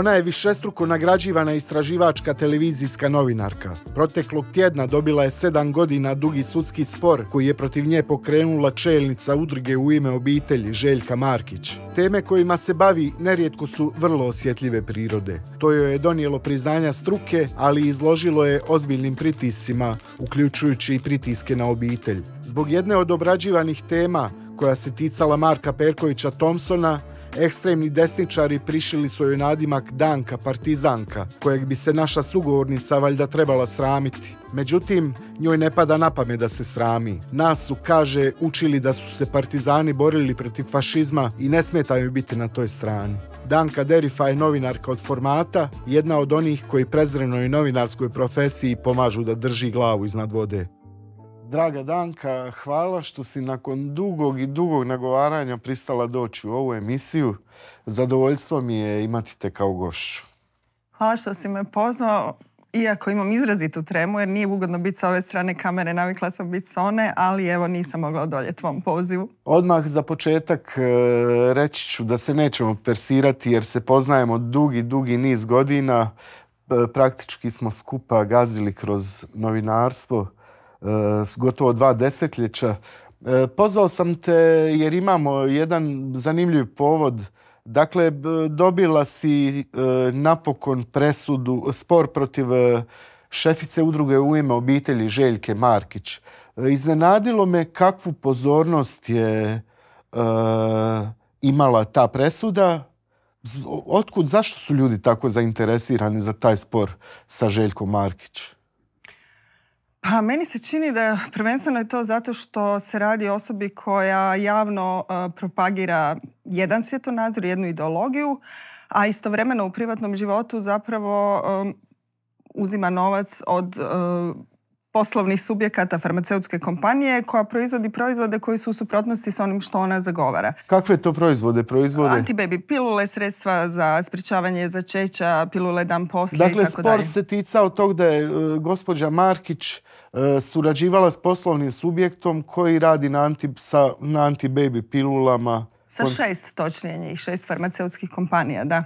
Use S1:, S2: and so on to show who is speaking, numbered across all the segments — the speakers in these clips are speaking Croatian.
S1: Ona je višestruko nagrađivana istraživačka televizijska novinarka. Proteklog tjedna dobila je sedam godina dugi sudski spor koji je protiv nje pokrenula čelnica udruge u ime obitelji Željka Markić. Teme kojima se bavi nerijetko su vrlo osjetljive prirode. To joj je donijelo priznanja struke, ali izložilo je ozbiljnim pritisima, uključujući i pritiske na obitelj. Zbog jedne od obrađivanih tema, koja se ticala Marka Perkovića Thompsona, Ekstremni desničari prišili su joj nadimak Danka Partizanka, kojeg bi se naša sugovornica valjda trebala sramiti. Međutim, njoj ne pada na pamet da se srami. Nas su, kaže, učili da su se partizani borili protiv fašizma i ne smeta biti na toj strani. Danka Derifa je novinarka od formata, jedna od onih koji prezrenoj novinarskoj profesiji pomažu da drži glavu iznad vode. Draga Danka, hvala što si nakon dugog i dugog nagovaranja pristala doći u ovu emisiju. Zadovoljstvo mi je imati te kao gošću.
S2: Hvala što si me pozvao. Iako imam izrazitu tremu jer nije ugodno biti sa ove strane kamere, navikla sam biti s one, ali evo nisam mogla odoljeti tvom pozivu.
S1: Odmah za početak e, reći ću da se nećemo persirati jer se poznajemo dugi, dugi niz godina. E, praktički smo skupa gazili kroz novinarstvo s gotovo dva desetljeća. E, pozvao sam te jer imamo jedan zanimljiv povod. Dakle, dobila si e, napokon presudu, spor protiv e, šefice udruge u ime obitelji Željke Markić. Iznenadilo me kakvu pozornost je imala ta presuda, zašto su ljudi tako zainteresirani za taj spor sa Željkom Markić?
S2: Pa meni se čini da prvenstveno je to zato što se radi o osobi koja javno e, propagira jedan svjetonazor, jednu ideologiju, a istovremeno u privatnom životu zapravo e, uzima novac od e, poslovnih subjekata farmaceutske kompanije koja proizvodi proizvode koji su u suprotnosti s onim što ona zagovara. Kakve to proizvode proizvode? Antibaby pilule, sredstva za sprječavanje začeća, pilule dan poslije dakle, i tako dalje. spor se
S1: ticao tog da je e, gospođa Markić e, surađivala s poslovnim subjektom koji radi na, na antibaby pilulama.
S2: Sa šest točnije njih, šest farmaceutskih kompanija, da.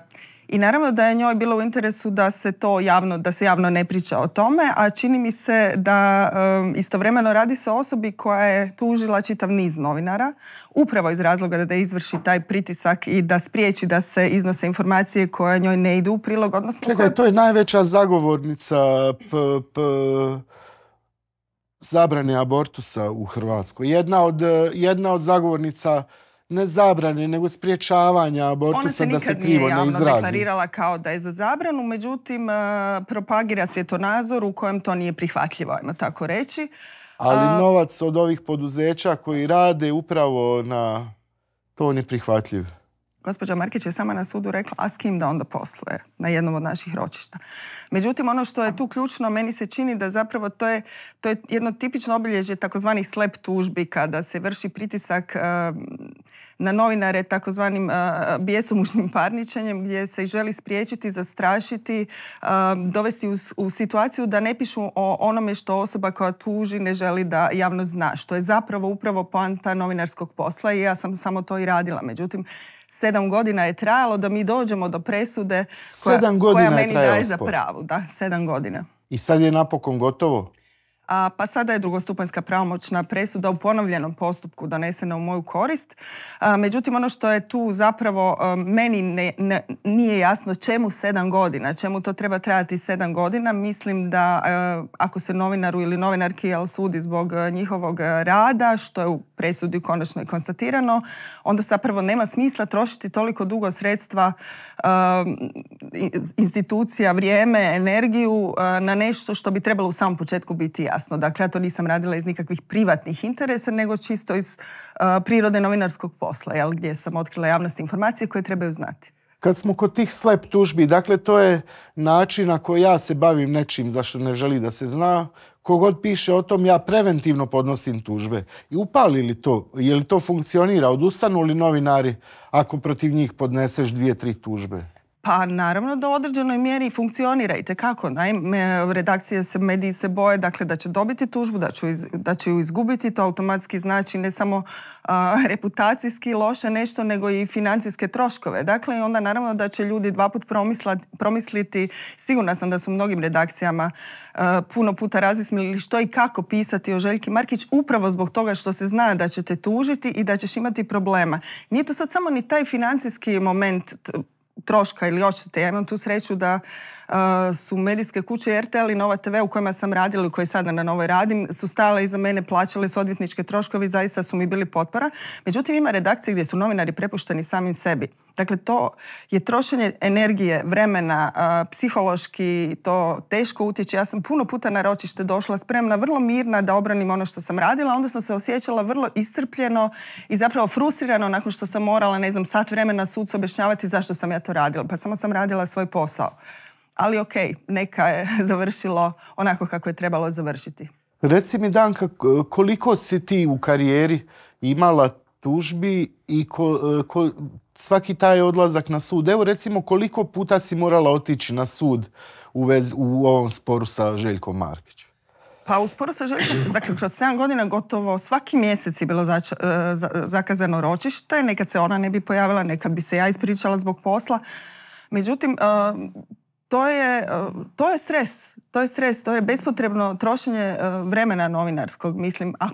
S2: I naravno da je njoj bilo u interesu da se to javno, da se javno ne priča o tome, a čini mi se da um, istovremeno radi se o osobi koja je tužila čitav niz novinara, upravo iz razloga da, da izvrši taj pritisak i da spriječi da se iznose informacije koje njoj ne idu u prilog. Odnosno Čekaj, to
S1: je najveća zagovornica p, p, zabrane abortusa u Hrvatskoj. Jedna od, jedna od zagovornica ne zabrane, nego spriječavanja abortusa da se krivo ne izrazi. Ona se nikad nije javno deklarirala
S2: kao da je za zabranu, međutim e, propagira svjetonazor u kojem to nije prihvatljivo, ajmo tako reći. Ali
S1: novac od ovih poduzeća koji rade upravo na to neprihvatljiv.
S2: Gospođa Markić je sama na sudu rekla, a s kim da onda posluje na jednom od naših ročišta. Međutim, ono što je tu ključno, meni se čini da zapravo to je, to je jedno tipično obilježje takozvanih slep tužbi kada se vrši pritisak na novinare takozvanim bijesomušnim parničenjem gdje se želi spriječiti, zastrašiti, dovesti u, situaciju da ne pišu o onome što osoba koja tuži ne želi da javno zna, što je zapravo upravo poanta novinarskog posla i ja sam samo to i radila. Međutim, sedam godina je trajalo da mi dođemo do presude koja, godina meni daje za pravu. Da, sedam godina.
S1: I sad je napokon gotovo?
S2: a, pa sada je drugostupanjska pravomoćna presuda u ponovljenom postupku donesena u moju korist. međutim, ono što je tu zapravo e, meni ne, nije jasno čemu sedam godina, čemu to treba trajati sedam godina. Mislim da e, ako se novinaru ili novinarki jel, sudi zbog e, njihovog rada, što je u presudi konačno i konstatirano, onda zapravo nema smisla trošiti toliko dugo sredstva institucija, vrijeme, energiju na nešto što bi trebalo u samom početku biti jasno. Dakle, ja to nisam radila iz nikakvih privatnih interesa, nego čisto iz uh, prirode novinarskog posla, jel, gdje sam otkrila javnost informacije koje trebaju znati.
S1: Kad smo kod tih slep tužbi, dakle, to je način na koji ja se bavim nečim zašto ne želi da se zna, kogod piše o tom, ja preventivno podnosim tužbe. I upali li to? Je li to funkcionira? Odustanu li novinari ako protiv njih podneseš dvije, tri tužbe?
S2: Pa naravno da u određenoj mjeri funkcionira i tekako. Naime, redakcije se, mediji se boje dakle, da će dobiti tužbu, da će, da će ju izgubiti. To automatski znači ne samo reputacijski loše nešto, nego i financijske troškove. Dakle, onda naravno da će ljudi dva put promisliti. Sigurna sam da su mnogim redakcijama puno puta razmislili što i kako pisati o Željki Markić upravo zbog toga što se zna da će te tužiti i da ćeš imati problema. Nije to sad samo ni taj financijski moment troška ili odštete. Ja imam tu sreću da e, su medijske kuće RTL i Nova TV u kojima sam radila i koje sada na Novoj radim su stale iza mene, plaćale su odvjetničke troškovi, zaista su mi bili potpora. Međutim, ima redakcije gdje su novinari prepušteni samim sebi. Dakle, to je trošenje energije, vremena, psihološki to teško utječe. Ja sam puno puta na ročište došla spremna, vrlo mirna da obranim ono što sam radila. Onda sam se osjećala vrlo iscrpljeno i zapravo frustrirano nakon što sam morala, ne znam, sat vremena sudcu objašnjavati zašto sam ja to radila. Pa samo sam radila svoj posao. Ali ok, neka je završilo onako kako je trebalo završiti.
S1: Reci mi, Danka, koliko si ti u karijeri imala tužbi i e, svaki taj odlazak na sud. Evo recimo koliko puta si morala otići na sud u, u ovom sporu sa Željkom Markićem?
S2: Pa u sporu sa Željkom, dakle kroz 7 godina gotovo svaki mjesec je bilo e, zakazano ročište, nekad se ona ne bi pojavila, nekad bi se ja ispričala zbog posla. Međutim, e, to je, e, to je stres, to je stres, to je bespotrebno trošenje vremena novinarskog, mislim, a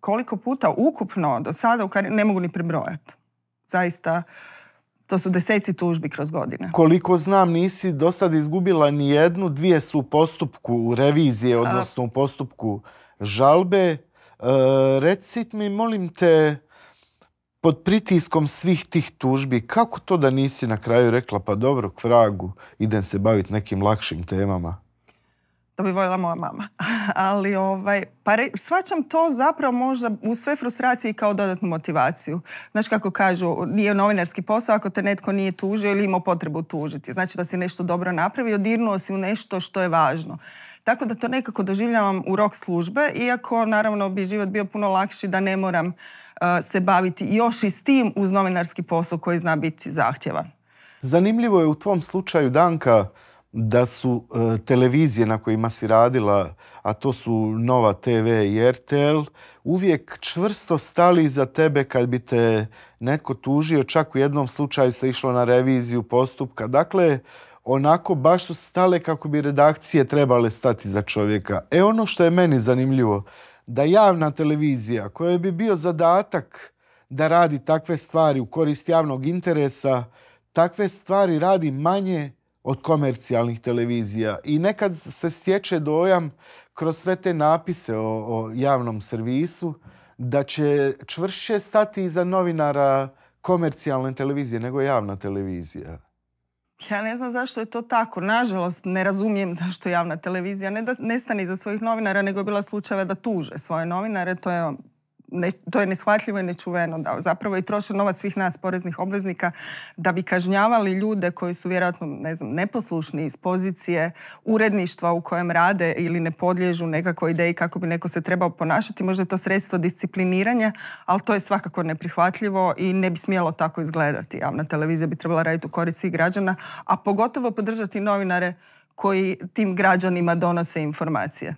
S2: koliko puta ukupno do sada, ne mogu ni prebrojati zaista to su deseci tužbi kroz godine.
S1: Koliko znam, nisi do sad izgubila ni jednu, dvije su u postupku revizije, odnosno u postupku žalbe. E, recit mi, molim te, pod pritiskom svih tih tužbi, kako to da nisi na kraju rekla, pa dobro, k idem se baviti nekim lakšim temama?
S2: to bi voljela moja mama. Ali ovaj, pa re, svačam to zapravo možda u sve frustracije kao dodatnu motivaciju. Znaš kako kažu, nije novinarski posao ako te netko nije tužio ili imao potrebu tužiti. Znači da si nešto dobro napravio, dirnuo si u nešto što je važno. Tako da to nekako doživljavam u rok službe, iako naravno bi život bio puno lakši da ne moram eh, se baviti još i s tim uz novinarski posao koji zna biti zahtjevan.
S1: Zanimljivo je u tvom slučaju, Danka, da su e, televizije na kojima si radila, a to su Nova TV i RTL, uvijek čvrsto stali za tebe kad bi te netko tužio, čak u jednom slučaju se išlo na reviziju postupka. Dakle, onako baš su stale kako bi redakcije trebale stati za čovjeka. E ono što je meni zanimljivo, da javna televizija koja bi bio zadatak da radi takve stvari u korist javnog interesa, takve stvari radi manje od komercijalnih televizija. I nekad se stječe dojam kroz sve te napise o, javnom servisu da će čvršće stati iza novinara komercijalne televizije nego javna televizija.
S2: Ja ne znam zašto je to tako. Nažalost, ne razumijem zašto javna televizija ne, stane iza svojih novinara, nego je bila slučajeva da tuže svoje novinare. To je to je neshvatljivo i nečuveno da zapravo i troše novac svih nas poreznih obveznika da bi kažnjavali ljude koji su vjerojatno ne znam, neposlušni iz pozicije uredništva u kojem rade ili ne podliježu nekakvoj ideji kako bi neko se trebao ponašati. Možda je to sredstvo discipliniranja, ali to je svakako neprihvatljivo i ne bi smjelo tako izgledati. Javna televizija bi trebala raditi u korist svih građana, a pogotovo podržati novinare koji tim građanima donose informacije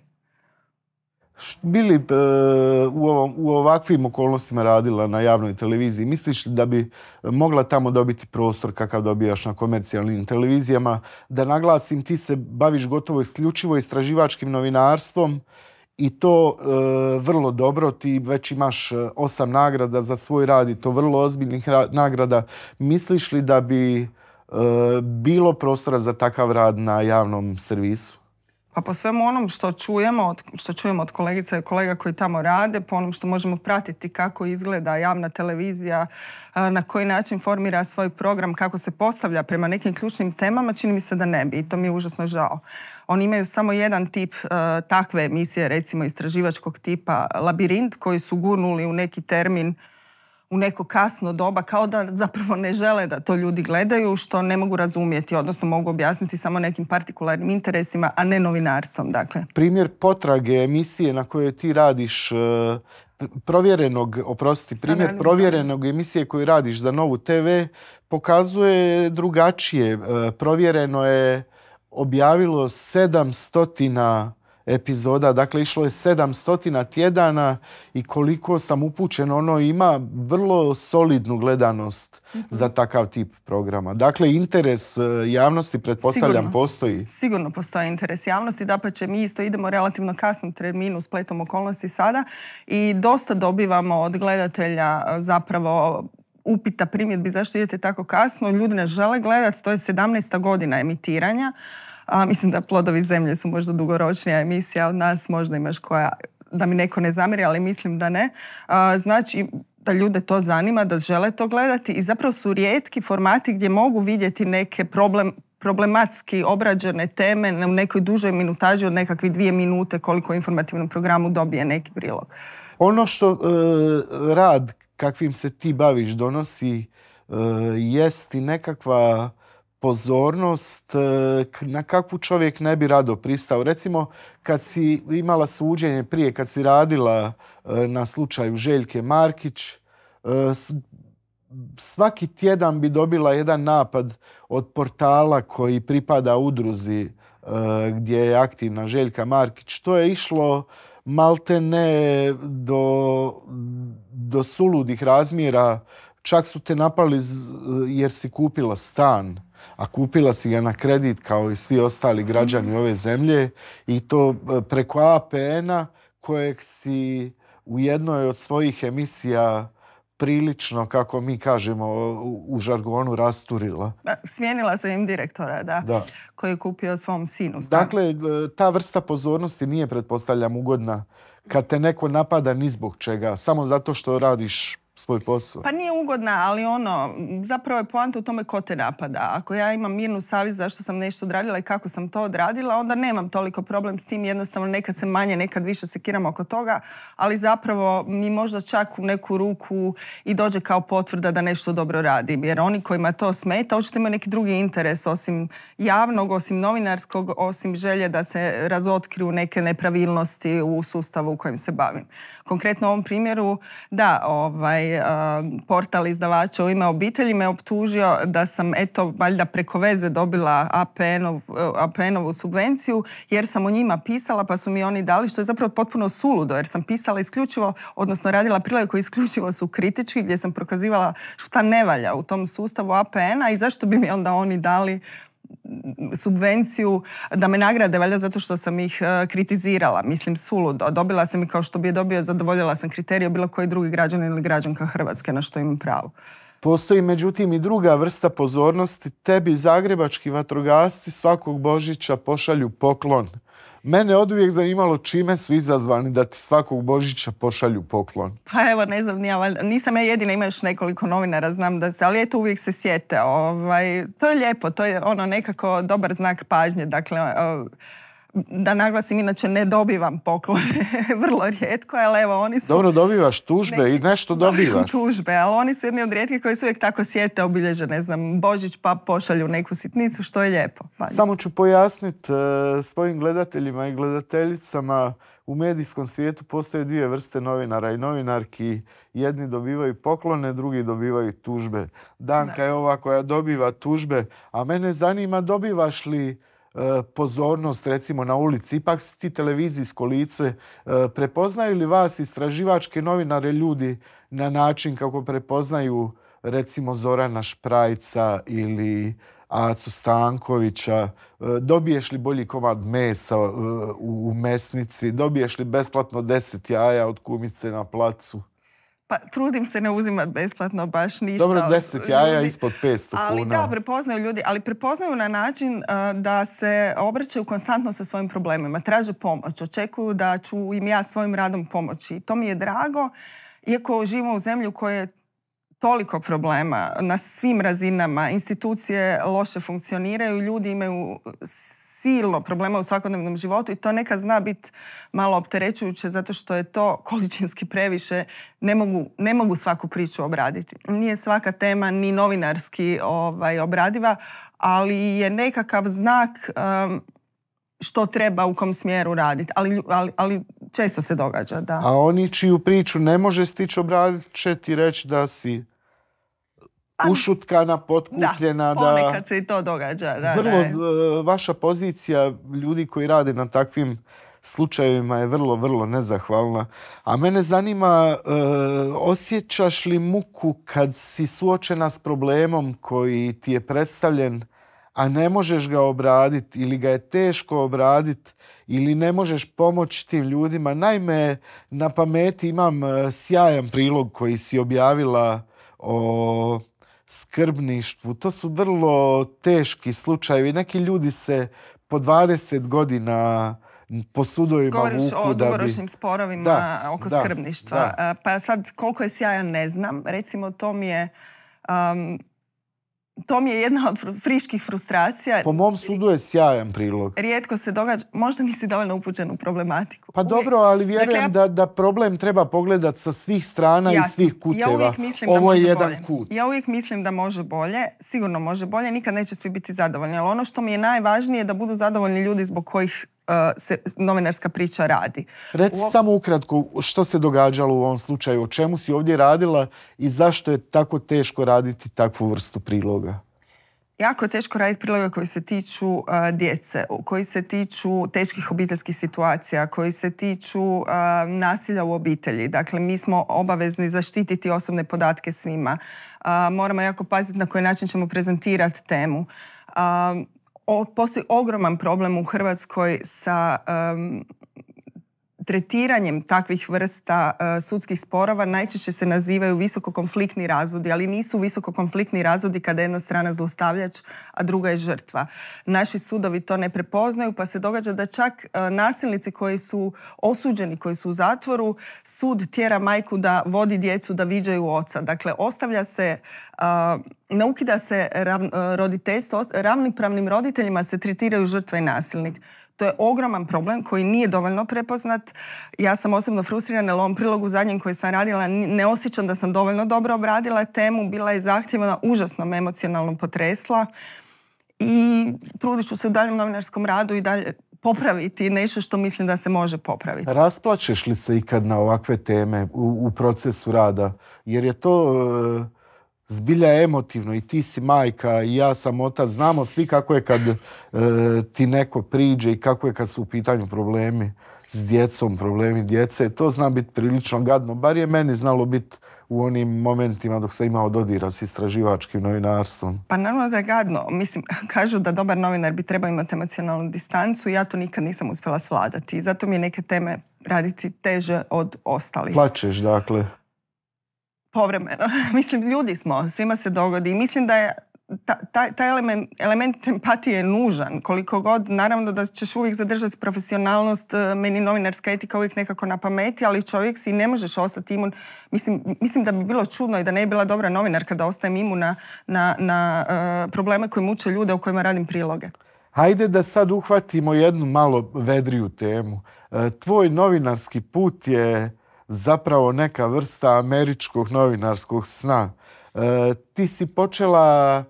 S1: bili e, u, ovakvim okolnostima radila na javnoj televiziji, misliš li da bi mogla tamo dobiti prostor kakav dobijaš na komercijalnim televizijama? Da naglasim, ti se baviš gotovo isključivo istraživačkim novinarstvom i to e, vrlo dobro. Ti već imaš e, osam nagrada za svoj rad i to vrlo ozbiljnih nagrada. Misliš li da bi bilo prostora za takav rad na javnom servisu?
S2: Pa po svemu onom što čujemo, što čujemo od kolegica i kolega koji tamo rade, po onom što možemo pratiti kako izgleda javna televizija, na koji način formira svoj program, kako se postavlja prema nekim ključnim temama, čini mi se da ne bi i to mi je užasno žao. Oni imaju samo jedan tip takve emisije, recimo istraživačkog tipa Labirint, koji su gurnuli u neki termin u neko kasno doba, kao da zapravo ne žele da to ljudi gledaju, što ne mogu razumjeti, odnosno mogu objasniti samo nekim partikularnim interesima, a ne novinarstvom. Dakle.
S1: Primjer potrage emisije na kojoj ti radiš e, provjerenog, oprosti, primjer provjerenog emisije koju radiš za Novu TV pokazuje drugačije. E, provjereno je objavilo 700 epizoda, dakle išlo je 700 tjedana i koliko sam upućen, ono ima vrlo solidnu gledanost mhm. za takav tip programa. Dakle, interes e, javnosti, pretpostavljam, postoji.
S2: Sigurno postoji interes javnosti, da pa će mi isto idemo relativno kasnom terminu s pletom okolnosti sada i dosta dobivamo od gledatelja e, zapravo upita, primjedbi zašto idete tako kasno. Ljudi ne žele gledati, to je 17. godina emitiranja a mislim da plodovi zemlje su možda dugoročnija emisija od nas, možda imaš koja da mi neko ne zamiri, ali mislim da ne. znači, da ljude to zanima, da žele to gledati i zapravo su rijetki formati gdje mogu vidjeti neke problem, problematski obrađene teme u nekoj dužoj minutaži od nekakvih dvije minute koliko u informativnom programu dobije neki prilog.
S1: Ono što e, rad kakvim se ti baviš donosi e, jest i nekakva pozornost e, na kakvu čovjek ne bi rado pristao. Recimo, kad si imala suđenje prije, kad si radila e, na slučaju Željke Markić, e, svaki tjedan bi dobila jedan napad od portala koji pripada udruzi gdje je aktivna Željka Markić. To je išlo malte ne do, do suludih razmjera. Čak su te napali jer si kupila stan a kupila si ga na kredit kao i svi ostali građani mhm. ove zemlje i to e, preko APN-a kojeg si u jednoj od svojih emisija prilično, kako mi kažemo u žargonu, rasturila.
S2: Smijenila se im direktora, da, koji je kupio svom sinu. Dakle, e, ta vrsta pozornosti
S1: nije, pretpostavljam, ugodna kad te neko napada ni zbog čega, samo zato što radiš svoj posao. Pa
S2: nije ugodna, ali ono, zapravo je poanta u tome ko te napada. Ako ja imam mirnu savjest zašto sam nešto odradila i kako sam to odradila, onda nemam toliko problem s tim. Jednostavno nekad se manje, nekad više sekiram oko toga, ali zapravo mi možda čak u neku ruku i dođe kao potvrda da nešto dobro radim. Jer oni kojima to smeta, očito imaju neki drugi interes, osim javnog, osim novinarskog, osim želje da se razotkriju neke nepravilnosti u sustavu u kojem se bavim. Konkretno u ovom primjeru, da, ovaj, Eh, portal izdavača u ime obitelji me optužio da sam eto valjda preko veze dobila apn eh, ovu subvenciju jer sam o njima pisala pa su mi oni dali što je zapravo potpuno suludo jer sam pisala isključivo, odnosno radila priloge koje isključivo su kritički gdje sam prokazivala šta ne valja u tom sustavu APN-a i zašto bi mi onda oni dali subvenciju da me nagrade valjda zato što sam ih e, kritizirala. Mislim, suludo. Dobila sam i kao što bi je dobio, zadovoljila sam kriterije bilo koji drugi građanin ili građanka Hrvatske na što imam pravo.
S1: Postoji međutim i druga vrsta pozornosti. Tebi zagrebački vatrogasci svakog Božića pošalju poklon. Mene od uvijek zanimalo čime su izazvani da ti svakog Božića pošalju poklon.
S2: Pa evo, ne znam, ja, nisam ja jedina, ima još nekoliko novinara, znam da se, ali eto uvijek se sjete. Ovaj, to je lijepo, to je ono nekako dobar znak pažnje. Dakle, da naglasim, inače ne dobivam poklone, vrlo rijetko, ali evo oni su... Dobro, dobivaš
S1: tužbe i nešto dobivaš.
S2: tužbe, ali oni su jedni od rijetkih koji su uvijek tako sjete obilježe, ne znam, Božić pa pošalju neku sitnicu, što je lijepo. Samo
S1: ću pojasniti e, svojim gledateljima i gledateljicama u medijskom svijetu postoje dvije vrste novinara i novinarki. Jedni dobivaju poklone, drugi dobivaju tužbe. Danka je ova koja dobiva tužbe, a mene zanima dobivaš li E, pozornost recimo na ulici. Ipak si ti televizijsko lice. E, prepoznaju li vas istraživačke novinare ljudi na način kako prepoznaju recimo Zorana Šprajca ili Acu Stankovića, e, dobiješ li bolji komad mesa u mesnici, dobiješ li besplatno deset jaja od kumice na placu.
S2: Pa trudim se ne uzimati besplatno baš ništa. Dobro, 10 jaja ispod
S1: 500 kuna. Ali da,
S2: prepoznaju ljudi, ali prepoznaju na način e, da se obraćaju konstantno sa svojim problemima. Traže pomoć, očekuju da ću im ja svojim radom pomoći. To mi je drago, iako živimo u zemlju koja je toliko problema na svim razinama. Institucije loše funkcioniraju, ljudi imaju silno problema u svakodnevnom životu i to nekad zna biti malo opterećujuće zato što je to količinski previše. Ne mogu, ne mogu svaku priču obraditi. Nije svaka tema ni novinarski ovaj, obradiva, ali je nekakav znak što treba u kom smjeru raditi. Ali, ali, ali često se događa, da.
S1: A oni čiju priču ne može stići obraditi će ti reći da si ušutkana, potkupljena. Da, ponekad
S2: se i to događa. vrlo,
S1: e, vaša pozicija ljudi koji rade na takvim slučajevima je vrlo, vrlo nezahvalna. A mene zanima, e, osjećaš li muku kad si suočena s problemom koji ti je predstavljen, a ne možeš ga obraditi ili ga je teško obraditi ili ne možeš pomoći tim ljudima. Naime, na pameti imam e, sjajan prilog koji si objavila o skrbništvu. To su vrlo teški slučajevi. Neki ljudi se po 20 godina po sudovima Govoriš o dugoročnim sporovima oko skrbništva.
S2: E, pa sad, koliko je sjajan, ne znam. Recimo, to mi je to mi je jedna od friških frustracija. Po
S1: mom sudu je sjajan prilog.
S2: Rijetko se događa, možda nisi dovoljno upućen u problematiku. Pa dobro,
S1: ali vjerujem dakle, da, da problem treba pogledat sa svih strana i svih kuteva. mislim Ovo je jedan kut.
S2: Ja uvijek mislim da može bolje, sigurno može bolje, nikad neće svi biti zadovoljni. Ali ono što mi je najvažnije je da budu zadovoljni ljudi zbog kojih Uh, se novinarska priča radi. Reci samo
S1: ukratko što se događalo u ovom slučaju, o čemu si ovdje radila i zašto je tako teško raditi takvu vrstu priloga?
S2: Jako je teško raditi priloge koji se tiču uh, djece, koji se tiču teških obiteljskih situacija, koji se tiču uh, nasilja u obitelji. Dakle, mi smo obavezni zaštititi osobne podatke svima. moramo jako paziti na koji način ćemo prezentirati temu postoji ogroman problem u Hrvatskoj sa tretiranjem takvih vrsta e, sudskih sporova najčešće se nazivaju visokokonfliktni razvodi, ali nisu visokokonfliktni razvodi kada jedna strana zlostavljač, a druga je žrtva. Naši sudovi to ne prepoznaju, pa se događa da čak e, nasilnici koji su osuđeni, koji su u zatvoru, sud tjera majku da vodi djecu da viđaju oca. Dakle, ostavlja se e, ne ukida se roditeljstvo, ravnopravnim roditeljima se tretiraju žrtva i nasilnik. To je ogroman problem koji nije dovoljno prepoznat. Ja sam osobno frustrirana jer ovom prilogu zadnjem koji sam radila ne osjećam da sam dovoljno dobro obradila temu. Bila je zahtjevana, užasno me emocionalno potresla i trudit ću se u daljem novinarskom radu i dalje popraviti nešto što mislim da se može popraviti.
S1: Rasplačeš li se ikad na ovakve teme u, procesu rada? Jer je to... E, zbilja emotivno i ti si majka i ja sam otac. Znamo svi kako je kad e, ti neko priđe i kako je kad su u pitanju problemi s djecom, problemi djece. To zna biti prilično gadno. Bar je meni znalo biti u onim momentima dok sam imao dodira s istraživačkim novinarstvom?
S2: Pa naravno da je gadno. Mislim, kažu da dobar novinar bi trebao imati emocionalnu distancu i ja to nikad nisam uspjela svladati. zato mi je neke teme raditi teže od ostalih. Plačeš, dakle? povremeno. Mislim, ljudi smo, svima se dogodi. Mislim da je taj element, empatije je nužan. Koliko god, naravno da ćeš uvijek zadržati profesionalnost, e, meni novinarska etika uvijek nekako na pameti, ali čovjek si ne možeš ostati imun. Mislim, da bi bilo čudno i da ne bi bila dobra novinarka da ostajem imuna na, e, probleme koji muče ljude u kojima radim priloge.
S1: Hajde da sad uhvatimo jednu malo vedriju temu. E, tvoj novinarski put je zapravo neka vrsta američkog novinarskog sna. E, ti si počela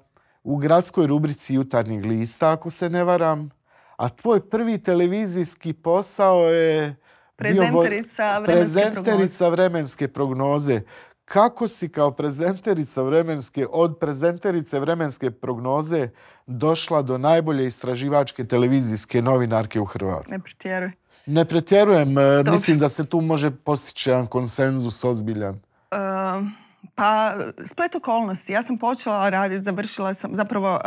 S1: u gradskoj rubrici Jutarnjeg lista, ako se ne varam, a tvoj prvi televizijski posao je... Prezenterica, bio, prezenterica vremenske, prognoze. Kako si kao prezenterica vremenske, od prezenterice vremenske prognoze došla do najbolje istraživačke televizijske novinarke u Hrvatskoj? Ne ne pretjerujem, e, mislim da se tu može postići jedan konsenzus ozbiljan.
S2: pa, splet okolnosti. Ja sam počela raditi, završila sam, zapravo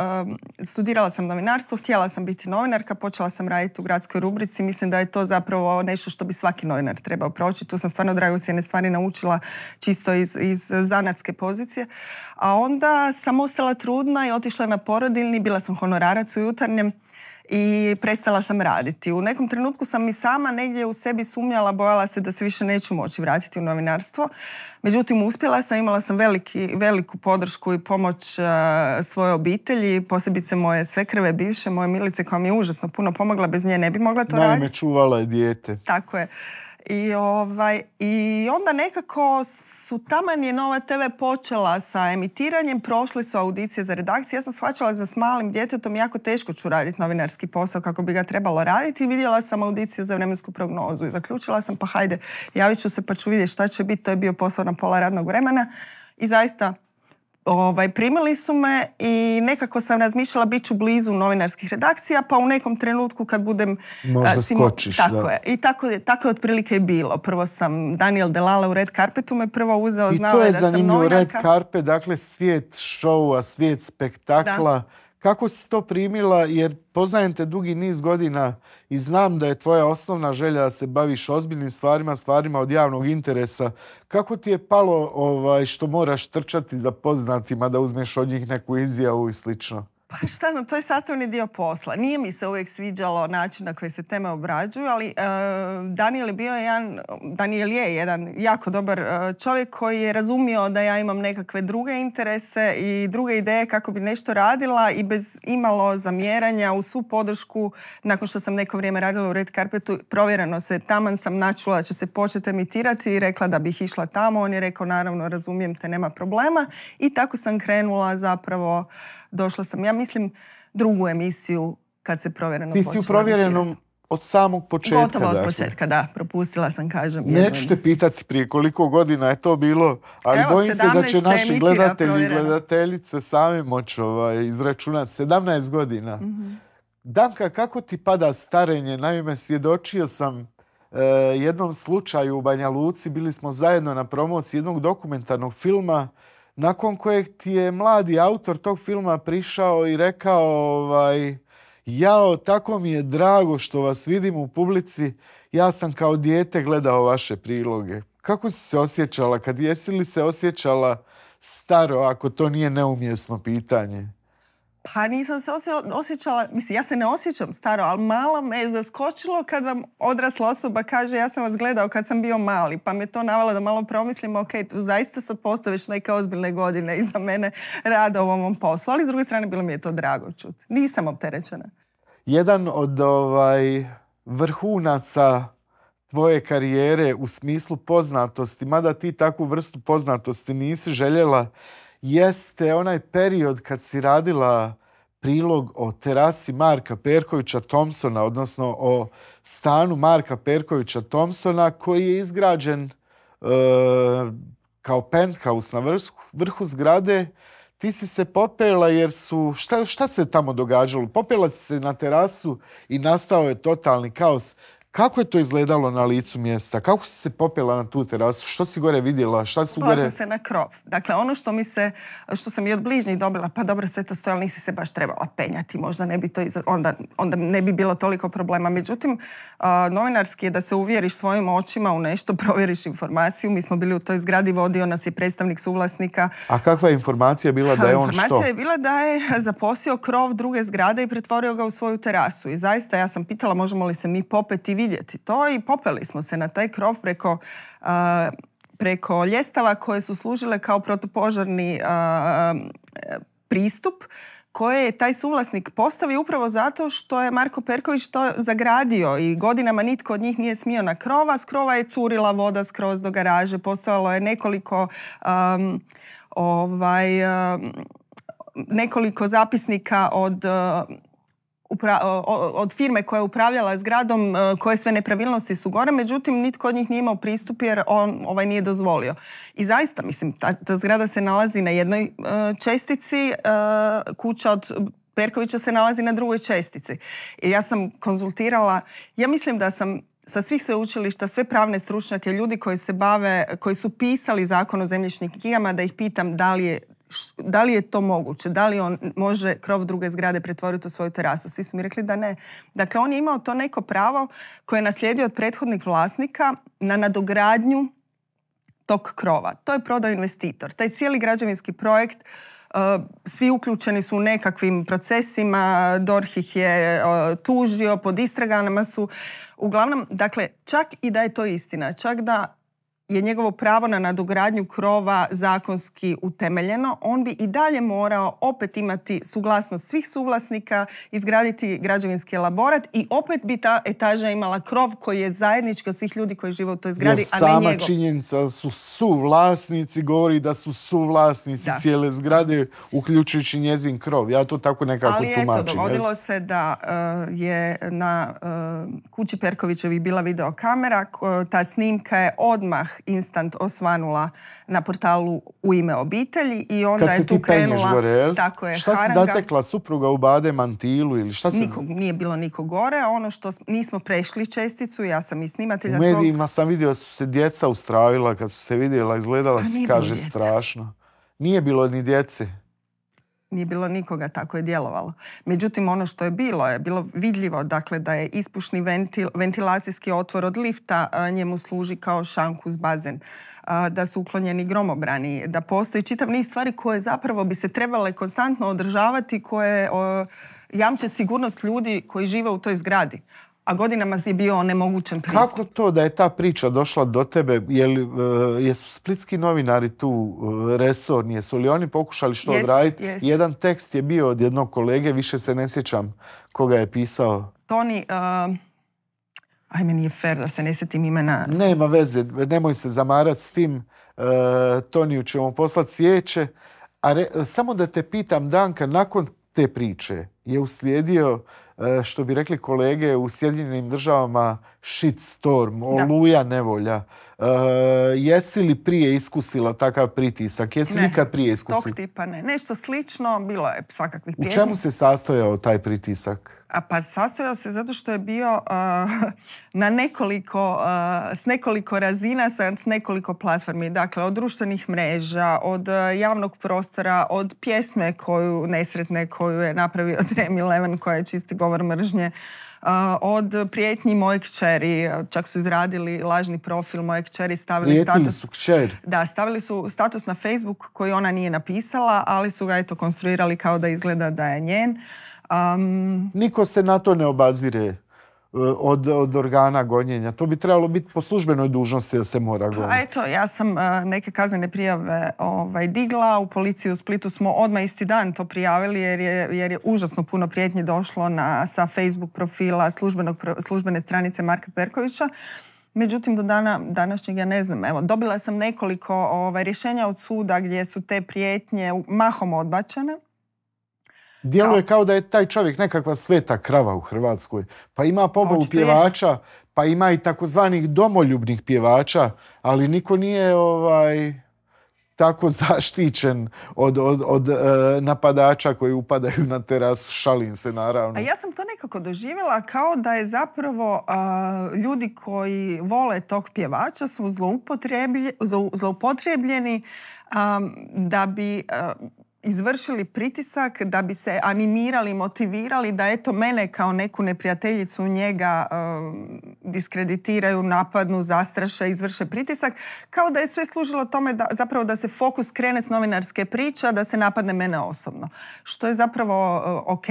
S2: studirala sam novinarstvo, htjela sam biti novinarka, počela sam raditi u gradskoj rubrici. Mislim da je to zapravo nešto što bi svaki novinar trebao proći. Tu sam stvarno dragocjene stvari naučila čisto iz, iz zanatske pozicije. A onda sam ostala trudna i otišla na porodilni. bila sam honorarac u jutarnjem i prestala sam raditi. U nekom trenutku sam i sama negdje u sebi sumnjala, bojala se da se više neću moći vratiti u novinarstvo. Međutim, uspjela sam, imala sam veliki, veliku podršku i pomoć uh, svoje obitelji, posebice moje svekrve bivše, moje milice koja mi je užasno puno pomogla, bez nje ne bi mogla to raditi. Naime,
S1: čuvala je dijete.
S2: Tako je. I, ovaj, I onda nekako su taman je Nova TV počela sa emitiranjem, prošle su audicije za redakciju. Ja sam shvaćala da s malim djetetom jako teško ću raditi novinarski posao kako bi ga trebalo raditi. I vidjela sam audiciju za vremensku prognozu i zaključila sam pa hajde, javit ću se pa ću vidjeti šta će biti. To je bio posao na pola radnog vremena i zaista Ovaj, primili su me i nekako sam razmišljala bit ću blizu novinarskih redakcija pa u nekom trenutku kad budem... E, Možda skočiš, tako Je. I tako je, tako je otprilike i bilo. Prvo sam Daniel Delala u Red Carpetu me prvo uzeo, znala da sam novinarka. I to je zanimljivo, Red Carpet,
S1: dakle svijet šoua, svijet spektakla. Kako si to primila? Jer poznajem te dugi niz godina i znam da je tvoja osnovna želja da se baviš ozbiljnim stvarima, stvarima od javnog interesa. Kako ti je palo ovaj, što moraš trčati za poznatima da uzmeš od njih neku izjavu i slično?
S2: Pa šta znam, to je sastavni dio posla. Nije mi se uvijek sviđalo način na koji se teme obrađuju, ali e, Daniel je bio jedan, Daniel je jedan jako dobar e, čovjek koji je razumio da ja imam nekakve druge interese i druge ideje kako bi nešto radila i bez imalo zamjeranja u svu podršku, nakon što sam neko vrijeme radila u Red Carpetu, provjereno se, taman sam načula da će se početi emitirati i rekla da bih išla tamo. On je rekao, naravno, razumijem te, nema problema. I tako sam krenula zapravo došla sam, ja mislim, drugu emisiju kad se provjereno Ti si u provjerenom
S1: od samog početka. Gotovo od dakle. početka,
S2: da. Propustila sam, kažem. Neću te
S1: pitati prije koliko godina je to bilo, ali Evo, bojim se da će naši gledatelji i gledateljice sami moći ovaj, izračunati. 17 godina. Mhm. Danka, kako ti pada starenje? Naime, svjedočio sam e, jednom slučaju u Banja Luci. Bili smo zajedno na promociji jednog dokumentarnog filma nakon kojeg ti je mladi autor tog filma prišao i rekao ovaj, jao, tako mi je drago što vas vidim u publici, ja sam kao dijete gledao vaše priloge. Kako si se osjećala? Kad jesi li se osjećala staro, ako to nije neumjesno pitanje?
S2: Pa nisam se osjećala, mislim ja se ne osjećam staro, ali malo me je zaskočilo kad vam odrasla osoba kaže ja sam vas gledao kad sam bio mali, pa me to navalo da malo promislim, ok, tu zaista sad postoje već neke ozbiljne godine iza mene rada u ovom poslu, ali s druge strane bilo mi je to drago čut. Nisam opterećena.
S1: Jedan od ovaj, vrhunaca tvoje karijere u smislu poznatosti, mada ti takvu vrstu poznatosti nisi željela, jeste onaj period kad si radila prilog o terasi Marka Perkovića Thompsona, odnosno o stanu Marka Perkovića Thompsona koji je izgrađen e, kao penthouse na vrhu, zgrade. Ti si se popela jer su... Šta, šta se tamo događalo? Popela si se na terasu i nastao je totalni kaos. Kako je to izgledalo na licu mjesta? Kako si se popjela na tu terasu? Što si gore vidjela? Šta si
S2: se na krov. Dakle, ono što, mi se, što sam i od bližnjih dobila, pa dobro, sve to stoje, ali nisi se baš trebala penjati. Možda ne bi to onda, onda ne bi bilo toliko problema. Međutim, novinarski je da se uvjeriš svojim očima u nešto, provjeriš informaciju. Mi smo bili u toj zgradi, vodio nas je predstavnik suvlasnika.
S1: A kakva je informacija bila da je on informacija što? Informacija je
S2: bila da je zaposio krov druge zgrade i pretvorio ga u svoju terasu. I zaista ja sam pitala možemo li se mi popeti vidjeti to i popeli smo se na taj krov preko preko ljestava koje su služile kao protupožarni pristup koje je taj suvlasnik postavi upravo zato što je Marko Perković to zagradio i godinama nitko od njih nije smio na krova. S krova je curila voda skroz do garaže, postojalo je nekoliko ovaj, nekoliko zapisnika od od firme koja je upravljala zgradom e, koje sve nepravilnosti su gore, međutim nitko od njih nije imao pristup jer on ovaj nije dozvolio. I zaista, mislim, ta, zgrada se nalazi na jednoj e, čestici, e, kuća od Perkovića se nalazi na drugoj čestici. I ja sam konzultirala, ja mislim da sam sa svih sveučilišta, sve pravne stručnjake, ljudi koji se bave, koji su pisali zakon o zemljišnim knjigama, da ih pitam da li je da li je to moguće, da li on može krov druge zgrade pretvoriti u svoju terasu. Svi su mi rekli da ne. Dakle, on je imao to neko pravo koje je naslijedio od prethodnih vlasnika na nadogradnju tog krova. To je prodao investitor. Taj cijeli građevinski projekt e, svi uključeni su u nekakvim procesima, DORH ih je e, tužio, pod istraganama su. Uglavnom, dakle, čak i da je to istina, čak da je njegovo pravo na nadogradnju krova zakonski utemeljeno, on bi i dalje morao opet imati suglasnost svih suvlasnika, izgraditi građevinski elaborat i opet bi ta etaža imala krov koji je zajednički od svih ljudi koji žive u toj zgradi, a ne njegov. Sama
S1: činjenica su suvlasnici govori da su suvlasnici cijele zgrade, uključujući njezin krov. Ja to tako nekako Ali tumačim. Ali dogodilo
S2: se da eh, je na eh, kući Perkovićevi bila videokamera, ta snimka je odmah instant osvanula na portalu U ime obitelji i onda je tu krenula... Tako je, šta zatekla
S1: supruga u bade mantilu ili šta
S2: nije bilo niko gore. Ono što nismo prešli česticu, ja sam i snimatelja... U medijima
S1: sam vidio su se djeca ustravila kad su se vidjela, izgledala pa se kaže, strašno. Nije bilo ni djece
S2: nije bilo nikoga, tako je djelovalo. Međutim, ono što je bilo je bilo vidljivo, dakle, da je ispušni ventil, ventilacijski otvor od lifta njemu služi kao šankus bazen, da su uklonjeni gromobrani, da postoji čitav niz stvari koje zapravo bi se trebale konstantno održavati, koje jamče sigurnost ljudi koji žive u toj zgradi a godinama si bio onemogućen pristup. Kako
S1: to da je ta priča došla do tebe? Je e, jesu splitski novinari tu e, resorni? Jesu li oni pokušali što Jedan tekst je bio od jednog kolege, više se ne sjećam koga je pisao.
S2: Toni, e, ajme nije fair da se ne sjetim imena. Nema veze,
S1: nemoj se zamarati s tim. Toni, Toniju ćemo poslati sjeće. A samo da te pitam, Danka, nakon te priče, je uslijedio, e, što bi rekli kolege u Sjedinjenim državama, shitstorm, oluja nevolja. E, jesi li prije iskusila takav pritisak? Jesi li nikad prije iskusila? Tog
S2: tipa ne. Nešto slično, bilo je svakakvih prijednika. U čemu se
S1: sastojao taj pritisak?
S2: A pa sastojao se zato što je bio e, na nekoliko, s nekoliko razina, s nekoliko platformi. Dakle, od društvenih mreža, od javnog prostora, od pjesme koju nesretne koju je napravio M11 koja je čisti govor mržnje, e, od prijetnji moje kćeri, e, čak su izradili lažni profil moje kćeri, stavili status... su kćer. Da, stavili su status na Facebook koji ona nije napisala, ali su ga eto konstruirali kao da izgleda da je njen.
S1: Um, Niko se na to ne obazire. Eh, od, od organa gonjenja. To bi trebalo biti po službenoj dužnosti da se mora pa goniti.
S2: eto, ja sam eh, neke kaznene prijave ovaj, digla. U policiji u Splitu smo odmah isti dan to prijavili jer je, jer je užasno puno prijetnje došlo na, sa Facebook profila službenog, službene stranice Marka Perkovića. Međutim, do dana današnjeg ja ne znam. Evo, dobila sam nekoliko ovaj, rješenja od suda gdje su te prijetnje mahom odbačene.
S1: Djeluje kao da je taj čovjek nekakva sveta krava u Hrvatskoj. Pa ima pa pobogu pjevača, pa ima i takozvanih domoljubnih pjevača, ali niko nije ovaj tako zaštićen od, od, od e, napadača koji upadaju na terasu. Šalim se, naravno. A ja
S2: sam to nekako doživjela kao da je zapravo ljudi koji vole tog pjevača su zloupotrebljeni da bi izvršili pritisak da bi se animirali, motivirali da eto mene kao neku neprijateljicu njega um, diskreditiraju, napadnu, zastraše, izvrše pritisak, kao da je sve služilo tome da zapravo da se fokus krene s novinarske priče, a da se napadne mene osobno. Što je zapravo uh, ok,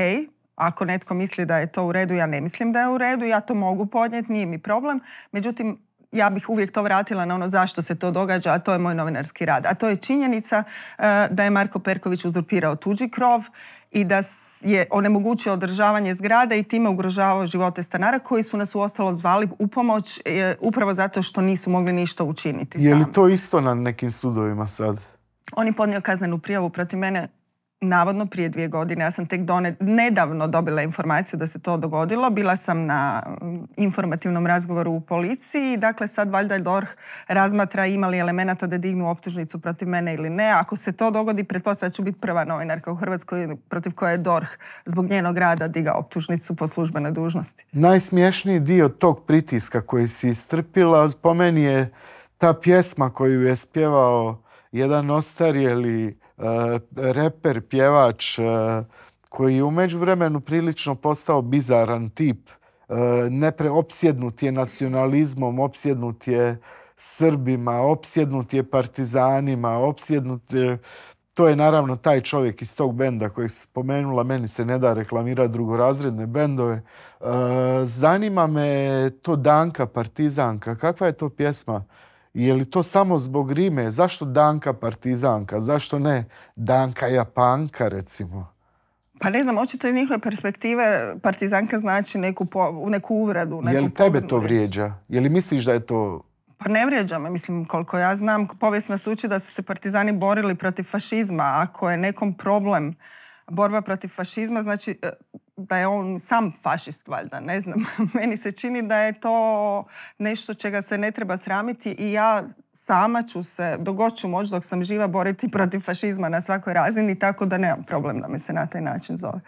S2: ako netko misli da je to u redu, ja ne mislim da je u redu, ja to mogu podnijeti, nije mi problem. Međutim, ja bih uvijek to vratila na ono zašto se to događa, a to je moj novinarski rad. A to je činjenica e, da je Marko Perković uzurpirao tuđi krov i da je onemogućio održavanje zgrada i time ugrožavao živote stanara koji su nas uostalo zvali u pomoć e, upravo zato što nisu mogli ništa učiniti. Je li
S1: to isto na nekim sudovima sad?
S2: On je podnio kaznenu prijavu protiv mene navodno prije dvije godine. Ja sam tek done, nedavno dobila informaciju da se to dogodilo. Bila sam na mm, informativnom razgovoru u policiji. Dakle, sad valjda DORH razmatra ima li elemenata da dignu optužnicu protiv mene ili ne. Ako se to dogodi, pretpostavljam da ću biti prva novinarka u Hrvatskoj protiv koje je DORH zbog njenog rada diga optužnicu po službenoj dužnosti.
S1: Najsmješniji dio tog pritiska koji si istrpila meni je ta pjesma koju je spjevao jedan ostarjeli E, reper, pjevač e, koji je u međuvremenu prilično postao bizaran tip. E, opsjednut je nacionalizmom, opsjednut je Srbima, opsjednut je partizanima, opsjednut je... To je naravno taj čovjek iz tog benda koji se spomenula, meni se ne da reklamirati drugorazredne bendove. Zanima me to Danka Partizanka, kakva je to pjesma? Je li to samo zbog Rime? Zašto Danka partizanka? Zašto
S2: ne Danka japanka
S1: recimo?
S2: Pa ne znam, očito iz njihove perspektive partizanka znači neku, po, neku uvredu. Neku je li
S1: tebe to vrijeđa? Je li misliš da je to...
S2: Pa ne vrijeđa me, mislim, koliko ja znam. Povijest nas uči da su se partizani borili protiv fašizma. Ako je nekom problem borba protiv fašizma, znači e, da je on sam fašist valjda, ne znam. Meni se čini da je to nešto čega se ne treba sramiti i ja sama ću se, dogoću ću dok sam živa, boriti protiv fašizma na svakoj razini, tako da nemam problem da me se na taj način zove.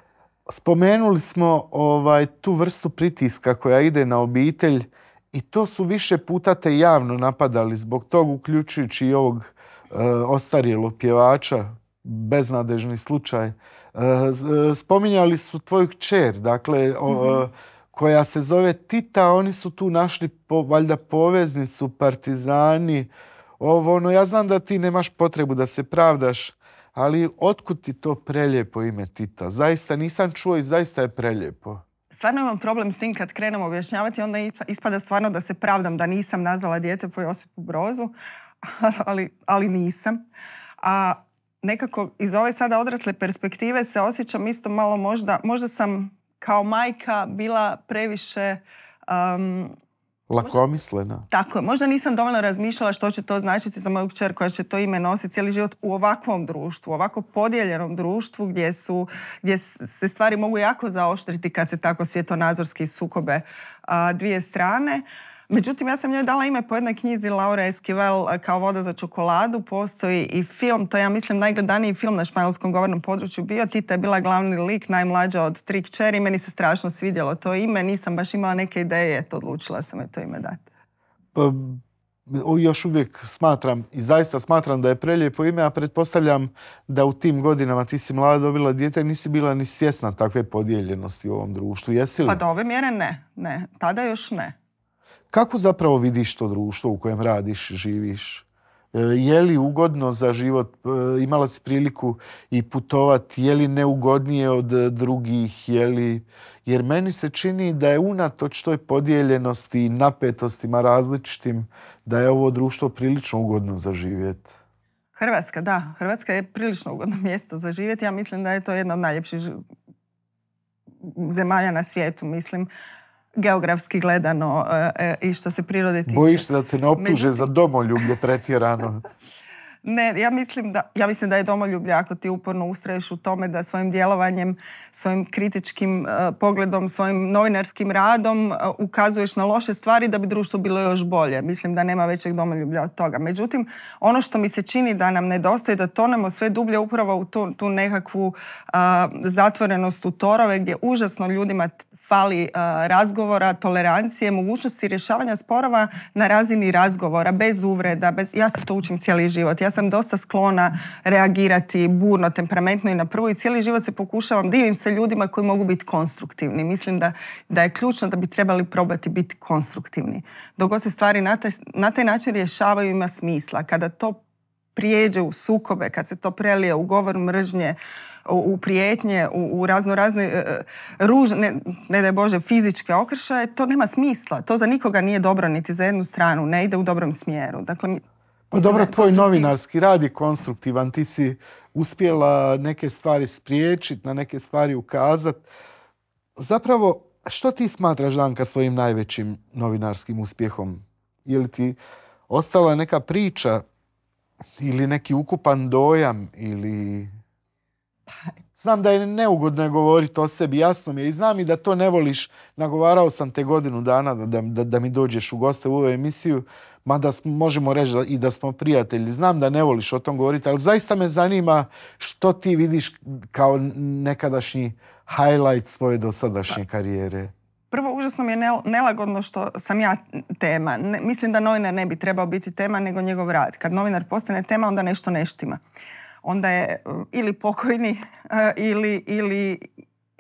S1: Spomenuli smo ovaj, tu vrstu pritiska koja ide na obitelj i to su više puta te javno napadali zbog tog, uključujući i ovog e, ostarjelog pjevača, beznadežni slučaj Eh, eh, spominjali su tvoju čer dakle, mhm. eh, koja se zove Tita, oni su tu našli valjda poveznicu, partizani, ovo, ono, ja znam da ti nemaš potrebu da se pravdaš, ali otkud ti to preljepo ime Tita? Zaista nisam čuo i zaista je preljepo.
S2: Stvarno imam problem s tim kad krenem objašnjavati, onda ispada stvarno da se pravdam da nisam nazvala dijete po Josipu Brozu, ali, ali nisam. A nekako iz ove sada odrasle perspektive se osjećam isto malo možda, možda sam kao majka bila previše...
S1: Lakomislena. Možda,
S2: tako je. Možda nisam dovoljno razmišljala što će to značiti za moju kćer koja će to ime nositi cijeli život u ovakvom društvu, ovako podijeljenom društvu gdje, su, gdje se stvari mogu jako zaoštriti kad se tako svjetonazorski sukobe dvije strane. Međutim, ja sam njoj dala ime po jednoj knjizi Laura Esquivel e, kao voda za čokoladu. Postoji i film, to ja mislim, najgledaniji film na španjolskom govornom području bio. Tita je bila glavni lik, najmlađa od tri kćeri. Meni se strašno svidjelo to ime. Nisam baš imala neke ideje, to odlučila sam je to ime dati.
S1: Pa, još uvijek smatram i zaista smatram da je prelijepo ime, a pretpostavljam da u tim godinama ti si mlada dobila dijete nisi bila ni svjesna takve podijeljenosti u ovom društvu. Jesi Pa do
S2: ove mjere ne. Ne. Tada još ne.
S1: Kako zapravo vidiš to društvo u kojem radiš, živiš? E, je li ugodno za život? E, imala si priliku i putovati? Je li neugodnije od e, drugih? Je li... Jer meni se čini da je unatoč toj podijeljenosti i napetostima različitim, da je ovo društvo prilično ugodno za živjeti.
S2: Hrvatska, da. Hrvatska je prilično ugodno mjesto za živjeti. Ja mislim da je to jedna od najljepših zemalja na svijetu. Mislim, geografski gledano e, e, i što se prirode tiče. Bojiš
S1: da te ne optuže za domoljublje pretjerano?
S2: Ne, ja mislim, da, ja da je domoljublje ako ti uporno ustraješ u tome da svojim djelovanjem, svojim kritičkim e, pogledom, svojim novinarskim radom ukazuješ na loše stvari da bi društvo bilo još bolje. Mislim da nema većeg domoljublja od toga. Međutim, ono što mi se čini da nam nedostaje, da tonemo sve dublje upravo u tu, nekakvu zatvorenost u torove gdje užasno ljudima fali eh, razgovora, tolerancije, mogućnosti rješavanja sporova na razini razgovora, bez uvreda, bez... ja se to učim cijeli život. Ja sam dosta sklona reagirati burno, temperamentno i na prvo i cijeli život se pokušavam, divim se ljudima koji mogu biti konstruktivni. Mislim da, da je ključno da bi trebali probati biti konstruktivni. Dok se stvari na taj, na taj način rješavaju ima smisla. Kada to prijeđe u sukobe, kad se to prelije u govor mržnje, u prijetnje, u, razno razne e, e, ružne, ne, ne daj Bože, fizičke okršaje, to nema smisla. To za nikoga nije dobro, niti za jednu stranu, ne ide u dobrom smjeru. Dakle, pa dobro,
S1: tvoj novinarski rad je konstruktivan. Ti si uspjela neke stvari spriječiti, na neke stvari ukazati. Zapravo, što ti smatraš, Danka, svojim najvećim novinarskim uspjehom? Je li ti ostala neka priča ili neki ukupan dojam ili Znam da je neugodno govoriti o sebi, jasno mi je. I znam i da to ne voliš. Nagovarao sam te godinu dana da, da, da mi dođeš u goste u ovu emisiju, mada možemo reći da, i da smo prijatelji. Znam da ne voliš o tom govoriti, ali zaista me zanima što ti vidiš kao nekadašnji highlight svoje dosadašnje pa, karijere.
S2: Prvo, užasno mi je nelagodno što sam ja tema. mislim da novinar ne bi trebao biti tema, nego njegov rad. Kad novinar postane tema, onda nešto neštima onda je e, ili pokojni e, ili, ili,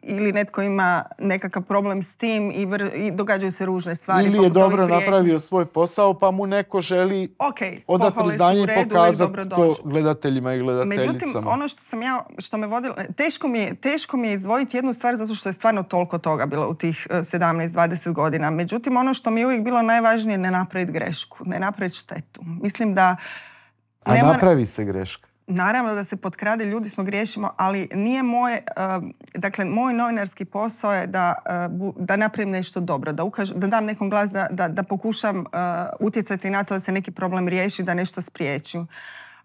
S2: ili netko ima nekakav problem s tim i, i događaju se ružne stvari. Ili je dobro napravio
S1: svoj posao pa mu neko želi
S2: okay, odat priznanje pokazati to
S1: gledateljima i gledateljicama. Međutim, ono
S2: što sam ja, što me vodila, teško mi, je, teško mi je izdvojiti jednu stvar zato što je stvarno toliko toga bilo u tih 17-20 e, godina. Međutim, ono što mi je uvijek bilo najvažnije je ne napraviti grešku, ne napraviti štetu. Mislim da... A napravi
S1: se greška.
S2: Naravno da se potkrade, ljudi smo griješimo, ali nije moje, eh, dakle moj novinarski posao je da, eh, da napravim nešto dobro, da, da dam nekom glas, da, pokušam eh, utjecati na to da se neki problem riješi, da nešto spriječim.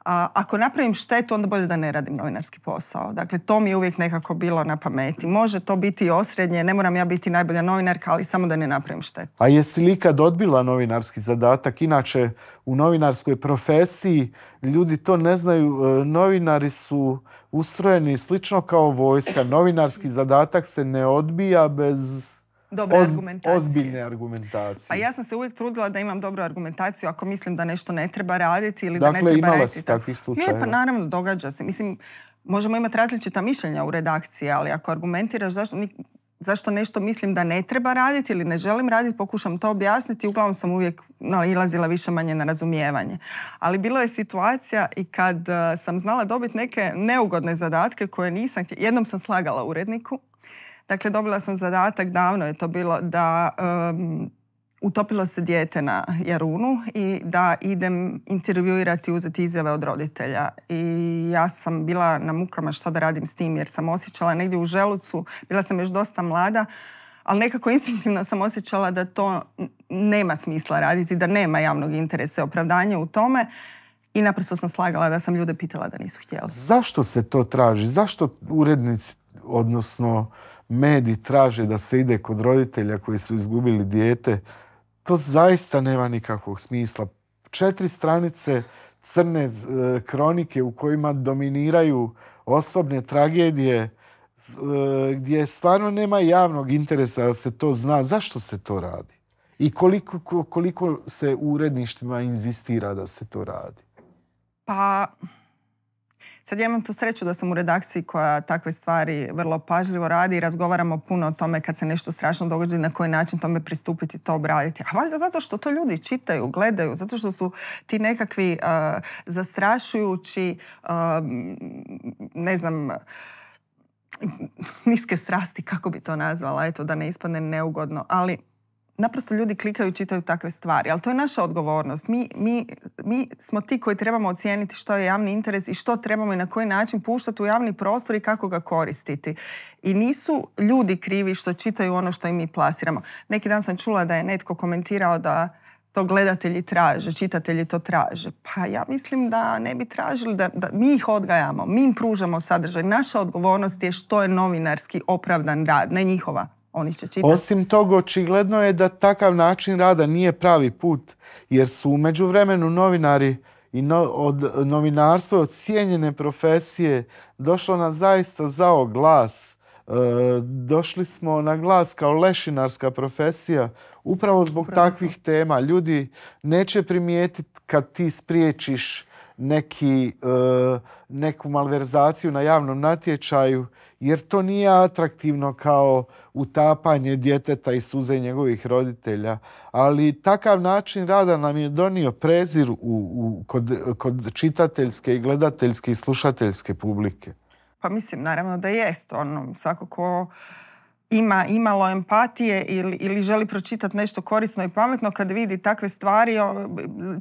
S2: A ako napravim štetu, onda bolje da ne radim novinarski posao. Dakle, to mi je uvijek nekako bilo na pameti. Može to biti osrednje, ne moram ja biti najbolja novinarka, ali samo da ne napravim štetu.
S1: A jesi li ikad odbila novinarski zadatak? Inače, u novinarskoj profesiji ljudi to ne znaju. E, novinari su ustrojeni slično kao vojska. Novinarski zadatak se ne odbija bez
S2: Dobre Oz, argumentacije. Ozbiljne
S1: argumentacije.
S2: Pa ja sam se uvijek trudila da imam dobru argumentaciju ako mislim da nešto ne treba raditi ili dakle, da ne dakle, treba imala raditi. Dakle, imala Pa naravno, događa se. Mislim, možemo imati različita mišljenja u redakciji, ali ako argumentiraš zašto, zašto nešto mislim da ne treba raditi ili ne želim raditi, pokušam to objasniti. Uglavnom sam uvijek ilazila više manje na razumijevanje. Ali bilo je situacija i kad eh, sam znala dobiti neke neugodne zadatke koje nisam... Jednom sam slagala uredniku Dakle, dobila sam zadatak, davno je to bilo, da utopilo se dijete na Jarunu i da idem intervjuirati, uzeti izjave od roditelja. I ja sam bila na mukama što da radim s tim jer sam osjećala negdje u želucu, bila sam još dosta mlada, ali nekako instinktivno sam osjećala da to nema smisla raditi, da nema javnog interesa i opravdanja u tome. I naprosto sam slagala da sam ljude pitala da nisu htjeli.
S1: Zašto se to traži? Zašto urednici, odnosno mediji traže da se ide kod roditelja koji su izgubili dijete, to zaista nema nikakvog smisla. Četiri stranice crne e, kronike u kojima dominiraju osobne tragedije e, gdje stvarno nema javnog interesa da se to zna. Zašto se to radi? I koliko, se u uredništvima inzistira da se to radi?
S2: Pa Sad ja imam tu sreću da sam u redakciji koja takve stvari vrlo pažljivo radi i razgovaramo puno o tome kad se nešto strašno događa i na koji način tome pristupiti, to obraditi. A valjda zato što to ljudi čitaju, gledaju, zato što su ti nekakvi uh, zastrašujući, um, ne znam, niske strasti, kako bi to nazvala, eto, da ne ispadne neugodno, ali naprosto ljudi klikaju i čitaju takve stvari. Ali to je naša odgovornost. Mi, mi, mi smo ti koji trebamo ocijeniti što je javni interes i što trebamo i na koji način puštati u javni prostor i kako ga koristiti. I nisu ljudi krivi što čitaju ono što im mi plasiramo. Neki dan sam čula da je netko komentirao da to gledatelji traže, čitatelji to traže. Pa ja mislim da ne bi tražili, da, da mi ih odgajamo, mi im pružamo sadržaj. Naša odgovornost je što je novinarski opravdan rad, ne njihova oni će čitati. Osim
S1: toga, očigledno je da takav način rada nije pravi put, jer su umeđu vremenu novinari i od, novinarstva, od cijenjene profesije došlo na zaista zao glas. E, došli smo na glas kao lešinarska profesija upravo zbog takvih tema. Ljudi neće primijetiti kad ti spriječiš neki, e, neku malverzaciju na javnom natječaju jer to nije atraktivno kao utapanje djeteta i suze njegovih roditelja. Ali takav način rada nam je donio prezir u, kod, kod čitateljske i gledateljske i slušateljske publike.
S2: Pa mislim, naravno da jest. Ono, svako ko ima imalo empatije ili, ili želi pročitati nešto korisno i pametno, kad vidi takve stvari,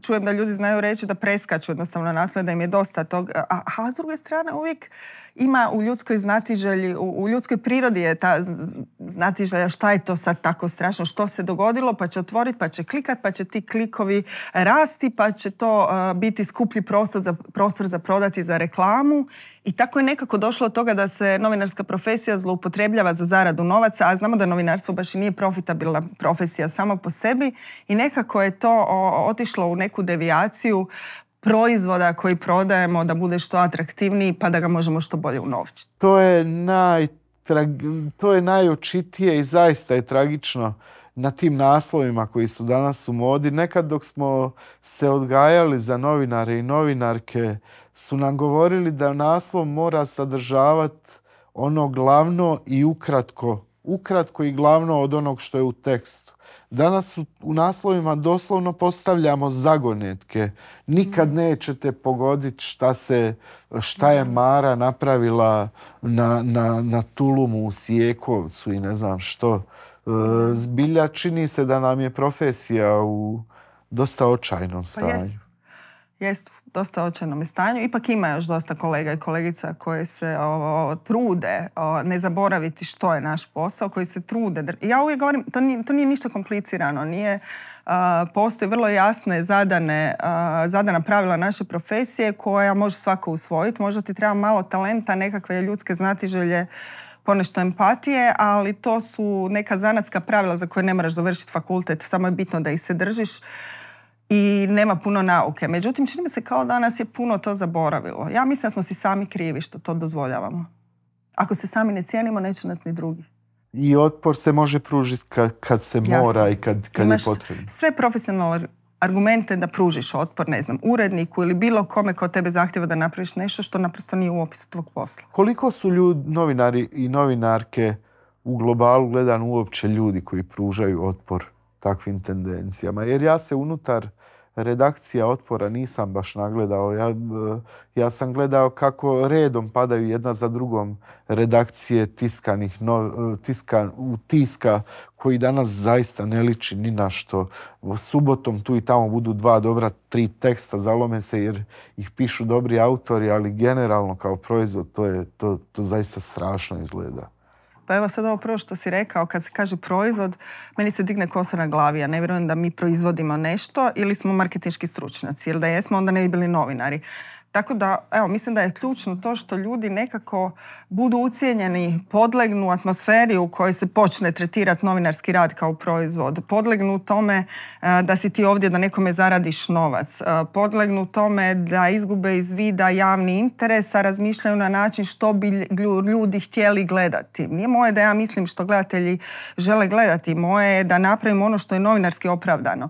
S2: čujem da ljudi znaju reći da preskaču jednostavno nasled, da im je dosta tog. A, s druge strane uvijek ima u ljudskoj znatiželji, u, ljudskoj prirodi je ta znatiželja šta je to sad tako strašno, što se dogodilo, pa će otvoriti, pa će klikat, pa će ti klikovi rasti, pa će to biti skuplji prostor za, prostor za prodati za reklamu i tako je nekako došlo od toga da se novinarska profesija zloupotrebljava za zaradu novaca, a znamo da novinarstvo baš i nije profitabilna profesija samo po sebi i nekako je to otišlo u neku devijaciju proizvoda koji prodajemo da bude što atraktivniji pa da ga možemo što bolje unovčiti.
S1: To je naj to je najočitije i zaista je tragično na tim naslovima koji su danas u modi. Nekad dok smo se odgajali za novinare i novinarke su nam govorili da naslov mora sadržavati ono glavno i ukratko. Ukratko i glavno od onog što je u tekstu. Danas u naslovima doslovno postavljamo zagonetke. Nikad mm. nećete pogoditi šta, se, šta je mm. Mara napravila na, na, na Tulumu u Sijekovcu i ne znam što. E, mm. Zbilja čini se da nam je profesija u dosta očajnom pa stanju
S2: jest u dosta očajnom stanju. Ipak ima još dosta kolega i kolegica koje se trude ne zaboraviti što je naš posao, koji se trude. Ja uvijek govorim, to nije, to nije ništa komplicirano, nije postoji vrlo jasne zadane, zadana pravila naše profesije koja može svako usvojiti. Možda ti treba malo talenta, nekakve ljudske znatiželje, ponešto empatije, ali to su neka zanatska pravila za koje ne moraš završiti fakultet, samo je bitno da ih se držiš i nema puno nauke. Međutim, čini mi se kao danas je puno to zaboravilo. Ja mislim da smo si sami krivi što to dozvoljavamo. Ako se sami ne cijenimo, neće nas ni drugi. I otpor se
S1: može pružiti kad, se mora i kad, je potrebno.
S2: sve profesionalne argumente da pružiš otpor, ne znam, uredniku ili bilo kome ko tebe zahtjeva da napraviš nešto što naprosto nije u opisu tvog posla.
S1: Koliko su ljudi, novinari i novinarke u globalu gledan uopće ljudi koji pružaju otpor takvim tendencijama? Jer ja se unutar redakcija Otpora nisam baš nagledao. Ja, e, ja sam gledao kako redom padaju jedna za drugom redakcije tiskanih no, e, tiska, tiska koji danas zaista ne liči ni na što. Subotom tu i tamo budu dva dobra, tri teksta, zalome se jer ih pišu dobri autori, ali generalno kao proizvod to, je, to, to zaista strašno izgleda.
S2: Pa evo sad ovo prvo što si rekao, kad se kaže proizvod, meni se digne kosa na glavi. Ja ne vjerujem da mi proizvodimo nešto ili smo marketinški stručnjaci. ili da jesmo, onda ne bi bili novinari. Tako da, evo, mislim da je ključno to što ljudi nekako budu ucijenjeni, podlegnu atmosferi u kojoj se počne tretirati novinarski rad kao proizvod. Podlegnu tome e, da si ti ovdje da nekome zaradiš novac. E, podlegnu tome da izgube iz vida javni interes, a razmišljaju na način što bi ljudi htjeli gledati. Nije moje da ja mislim što gledatelji žele gledati. Moje je da napravim ono što je novinarski opravdano.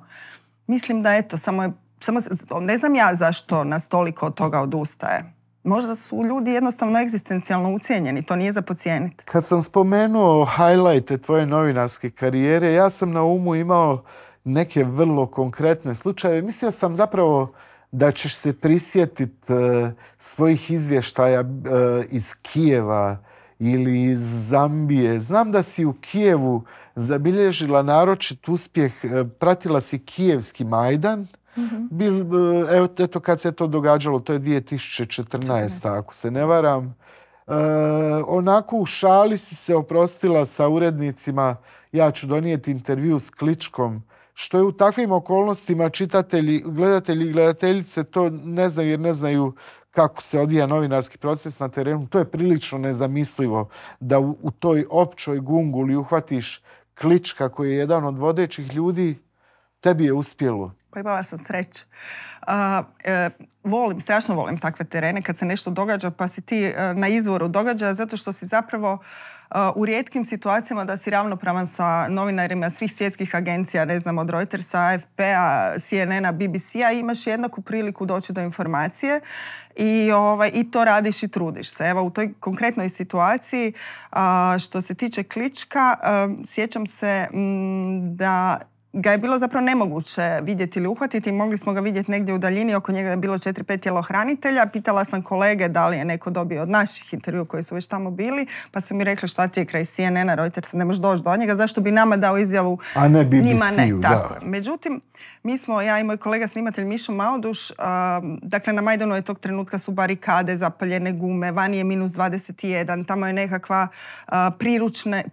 S2: Mislim da eto, samo je samo ne znam ja zašto nas toliko od toga odustaje. Možda su ljudi jednostavno egzistencijalno ucijenjeni, to nije za pocijeniti.
S1: Kad sam spomenuo highlighte tvoje novinarske karijere, ja sam na umu imao neke vrlo konkretne slučajeve. Mislio sam zapravo da ćeš se prisjetiti e, svojih izvještaja e, iz Kijeva ili iz Zambije. Znam da si u Kijevu zabilježila naročit uspjeh, e, pratila si Kijevski Majdan, E, evo, eto kad se to događalo, to je 2014. ako se ne varam. E, onako u šali si se oprostila sa urednicima, ja ću donijeti intervju s Kličkom, što je u takvim okolnostima čitatelji, gledatelji i gledateljice to ne znaju jer ne znaju kako se odvija novinarski proces na terenu. To je prilično nezamislivo da u, u toj općoj gunguli uhvatiš Klička koji je jedan od vodećih ljudi, tebi je uspjelo
S2: pa imala sam sreć. E, volim, strašno volim takve terene kad se nešto događa pa si ti e, na izvoru događa, zato što si zapravo e, u rijetkim situacijama da si ravnopravan sa novinarima svih svjetskih agencija, ne znam, od Reutersa, AFP-a, CNN-a, BBC-a, imaš jednaku priliku doći do informacije i, ovaj, i to radiš i trudiš se. Evo, u toj konkretnoj situaciji što se tiče klička, sjećam se mm, da ga je bilo zapravo nemoguće vidjeti ili uhvatiti. Mogli smo ga vidjeti negdje u daljini, oko njega je bilo 4-5 tjelohranitelja. Pitala sam kolege da li je neko dobio od naših intervju koji su već tamo bili, pa su mi rekli šta ti je kraj CNN-a, Reuters, ne možeš doći do njega, zašto bi nama dao izjavu A ne njima ne. Tako. Da. Međutim, mi smo, ja i moj kolega snimatelj Mišo Mauduš, um, dakle na Majdanu je tog trenutka su barikade, zapaljene gume, vani je minus 21, tamo je nekakva uh,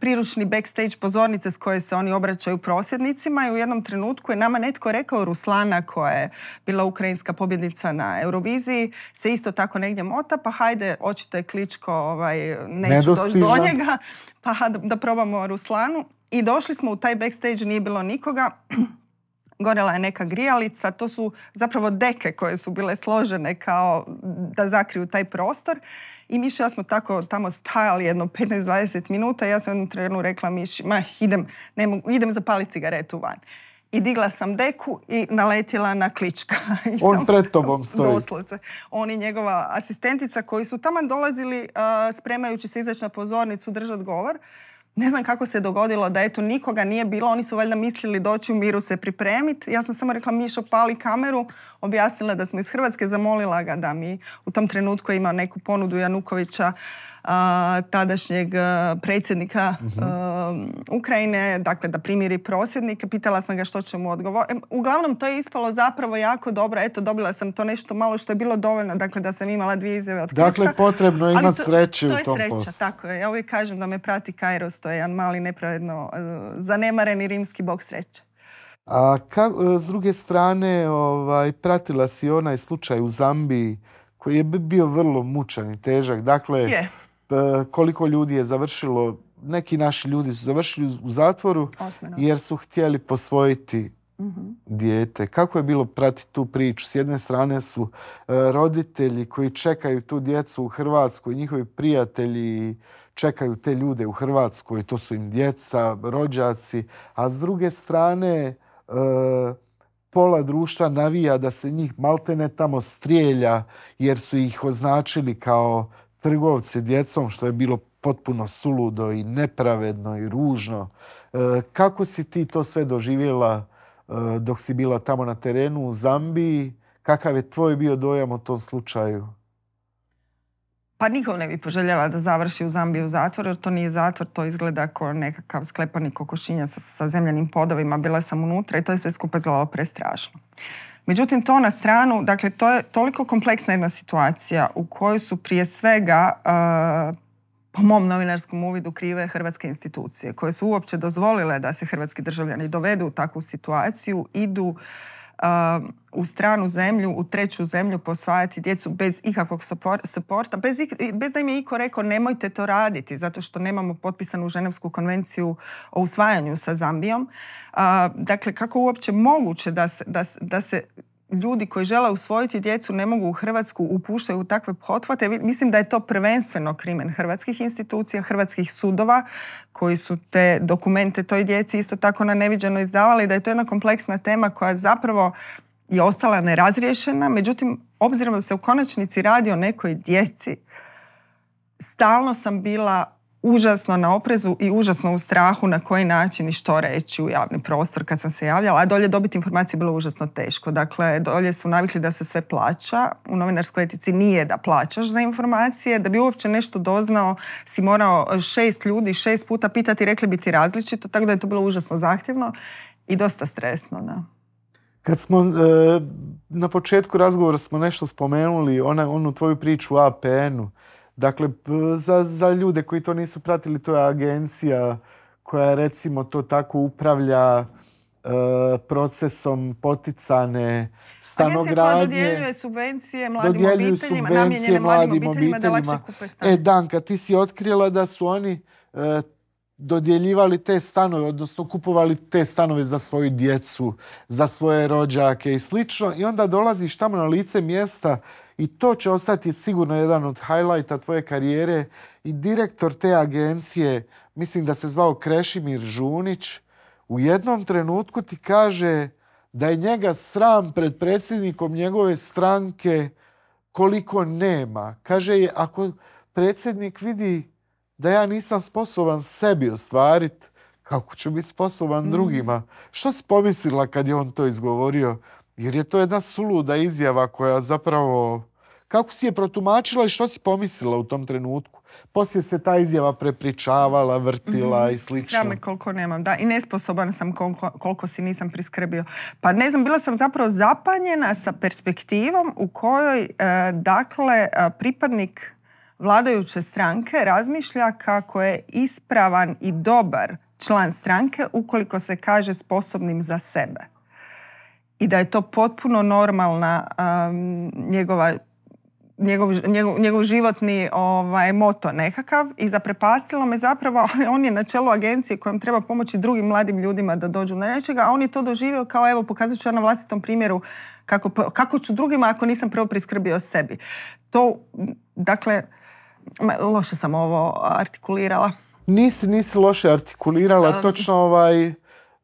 S2: priručni backstage pozornice s koje se oni obraćaju prosjednicima i u jednom trenutku je nama netko rekao Ruslana koja je bila ukrajinska pobjednica na Euroviziji se isto tako negdje mota pa hajde očito je Kličko ovaj, neću doći do njega pa da, da probamo Ruslanu. I došli smo u taj backstage, nije bilo nikoga. Gorela je neka grijalica, to su zapravo deke koje su bile složene kao da zakriju taj prostor. I miša ja smo tako tamo stajali jedno 15-20 minuta. Ja sam u trenu rekla Miši, ma idem, ne idem zapaliti cigaretu van. I digla sam deku i naletila na klička. On pred tobom stoji. Doslovce. On i njegova asistentica koji su tamo dolazili spremajući se izaći na pozornicu držati govor ne znam kako se dogodilo da eto nikoga nije bilo, oni su valjda mislili doći u miru se pripremiti. Ja sam samo rekla Mišo pali kameru, objasnila da smo iz Hrvatske, zamolila ga da mi u tom trenutku ima neku ponudu Janukovića tadašnjeg predsjednika mhm. Ukrajine, dakle da primiri prosjednik. Pitala sam ga što će mu odgovoriti. Uglavnom to je ispalo zapravo jako dobro. Eto, dobila sam to nešto malo što je bilo dovoljno, dakle da sam imala dvije izjave od Dakle, potrebno je imati sreće u tom To je sreća, tako je. Ja uvijek kažem da me prati Kairos, to je jedan mali nepravedno e, zanemareni rimski bog sreće. A e, s druge strane, ovaj,
S1: pratila si onaj slučaj u Zambiji koji je bio vrlo mučan i težak. Dakle, E, koliko ljudi je završilo, neki naši ljudi su završili u zatvoru jer su htjeli posvojiti mhm. dijete. Kako je bilo pratiti tu priču? S jedne strane su e, roditelji koji čekaju tu djecu u Hrvatskoj, njihovi prijatelji čekaju te ljude u Hrvatskoj, to su im djeca, rođaci, a s druge strane e, pola društva navija da se njih maltene tamo strijelja jer su ih označili kao trgovce djecom, što je bilo potpuno suludo i nepravedno i ružno. E, kako si ti to sve doživjela e, dok si bila tamo na terenu u Zambiji? Kakav je tvoj bio dojam o tom slučaju?
S2: Pa nikom ne bi poželjela da završi u Zambiji u zatvoru, jer to nije zatvor, to izgleda kao nekakav sklepani kokošinjac sa, sa zemljanim podovima. Bila sam unutra i to je sve skupa zvalo prestrašno. Međutim, to na stranu, dakle, to je toliko kompleksna jedna situacija u kojoj su prije svega, eh, po mom novinarskom uvidu, krive hrvatske institucije koje su uopće dozvolile da se hrvatski državljani dovedu u takvu situaciju, idu eh, u stranu zemlju, u treću zemlju posvajati djecu bez ikakvog suporta, bez, bez da im je iko rekao nemojte to raditi zato što nemamo potpisanu Ženevsku konvenciju o usvajanju sa Zambijom dakle, kako uopće moguće da se, da, da se ljudi koji žele usvojiti djecu ne mogu u Hrvatsku upuštaju u takve potvate. Mislim da je to prvenstveno krimen hrvatskih institucija, hrvatskih sudova koji su te dokumente toj djeci isto tako na neviđeno izdavali, da je to jedna kompleksna tema koja zapravo je ostala nerazriješena. Međutim, obzirom da se u konačnici radi o nekoj djeci, stalno sam bila užasno na oprezu i užasno u strahu na koji način i što reći u javni prostor kad sam se javljala, a dolje dobiti informaciju je bilo užasno teško. Dakle, dolje su navikli da se sve plaća, u novinarskoj etici nije da plaćaš za informacije, da bi uopće nešto doznao si morao šest ljudi šest puta pitati, rekli bi ti različito, tako da je to bilo užasno zahtjevno i dosta stresno, da.
S1: Kad smo e, na početku razgovora smo nešto spomenuli, ona, onu tvoju priču o APN-u, Dakle, za, za ljude koji to nisu pratili, to je agencija koja recimo to tako upravlja e, procesom poticane stanogradnje. Agencija dodjeljuje
S2: subvencije mladim obiteljima, subvencije mladim obiteljima, da lakše kupe
S1: E, Danka, ti si otkrila da su oni e, dodjeljivali te stanove, odnosno kupovali te stanove za svoju djecu, za svoje rođake i slično. I onda dolaziš tamo na lice mjesta i to će ostati sigurno jedan od highlighta tvoje karijere i direktor te agencije, mislim da se zvao Krešimir Žunić, u jednom trenutku ti kaže da je njega sram pred predsjednikom njegove stranke koliko nema. Kaže je, ako predsjednik vidi da ja nisam sposoban sebi ostvariti, kako ću biti sposoban mm. drugima? Što si pomislila kad je on to izgovorio? Jer je to jedna suluda izjava koja zapravo... Kako si je protumačila i što si pomislila u tom trenutku? Poslije se ta izjava prepričavala, vrtila mhm. i slično.
S2: koliko nemam, da. I nesposoban sam koliko, si nisam priskrbio. Pa ne znam, bila sam zapravo zapanjena sa perspektivom u kojoj, e, dakle, e, pripadnik vladajuće stranke razmišlja kako je ispravan i dobar član stranke ukoliko se kaže sposobnim za sebe i da je to potpuno normalna njegova Njegov, njegov, životni ovaj, moto nekakav i zaprepastilo me zapravo, ali on je na čelu agencije kojom treba pomoći drugim mladim ljudima da dođu na nečega, a on je to doživio kao evo pokazat ću ja na vlastitom primjeru kako, kako ću drugima ako nisam prvo priskrbio sebi. To, dakle, loše sam ovo artikulirala. Nisi, nisi loše artikulirala, točno
S1: ovaj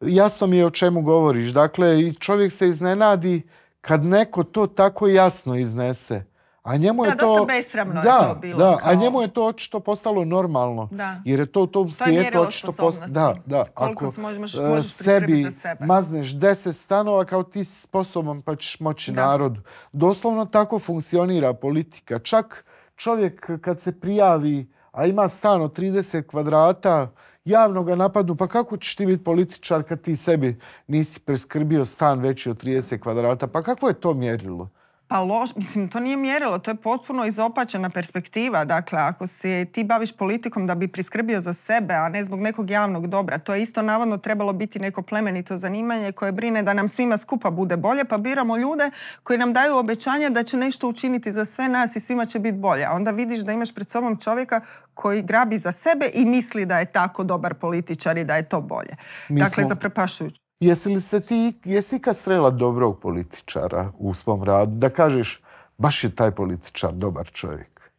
S1: jasno mi je o čemu govoriš. Dakle, i čovjek se iznenadi kad neko to tako jasno iznese. A njemu da, je to besramno da, je to bilo. Da, a njemu je to očito postalo normalno. Da. Jer je to u tom svijetu to očito da, da, ako možeš, e, možeš sebi mazneš deset stanova kao ti si sposoban pa ćeš moći narodu. Doslovno tako funkcionira politika. Čak čovjek kad se prijavi, a ima stan od 30 kvadrata, javno ga napadnu, pa kako ćeš ti biti političar kad ti sebi nisi preskrbio stan veći od 30 kvadrata, pa kako je to mjerilo?
S2: Pa loš, mislim, to nije mjerilo, to je potpuno izopačena perspektiva. Dakle, ako se ti baviš politikom da bi priskrbio za sebe, a ne zbog nekog javnog dobra, to je isto navodno trebalo biti neko plemenito zanimanje koje brine da nam svima skupa bude bolje, pa biramo ljude koji nam daju obećanje da će nešto učiniti za sve nas i svima će biti bolje. A onda vidiš da imaš pred sobom čovjeka koji grabi za sebe i misli da je tako dobar političar i da je to bolje. dakle, zaprepašujući.
S1: Jesi li se ti, jesi ikad strela dobrog političara u svom radu? Da kažeš, baš je taj političar dobar čovjek.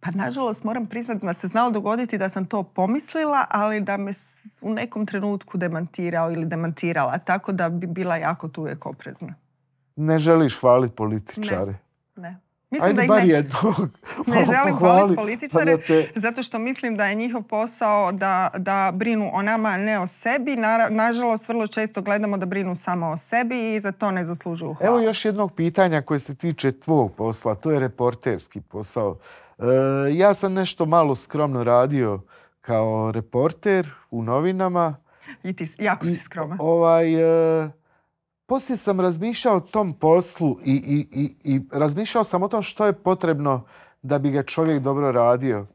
S2: Pa nažalost moram priznati da se znalo dogoditi da sam to pomislila, ali da me u nekom trenutku demantirao ili demantirala, tako da bi bila jako tu uvijek oprezna.
S1: Ne želiš hvaliti političare?
S2: Ne, ne. Mislim da bar ne,
S1: ne želim političare
S2: zato što mislim da je njihov posao da, da brinu o nama, ne o sebi. nažalost, vrlo često gledamo da brinu samo o sebi i za to ne zaslužuju hvala. Evo još
S1: jednog pitanja koje se tiče tvog posla. To je reporterski posao. E, ja sam nešto malo skromno radio kao reporter u novinama. I ti jako si Ovaj... E, poslije sam razmišljao o tom poslu i, razmišljao sam o tom što je potrebno da bi ga čovjek dobro radio.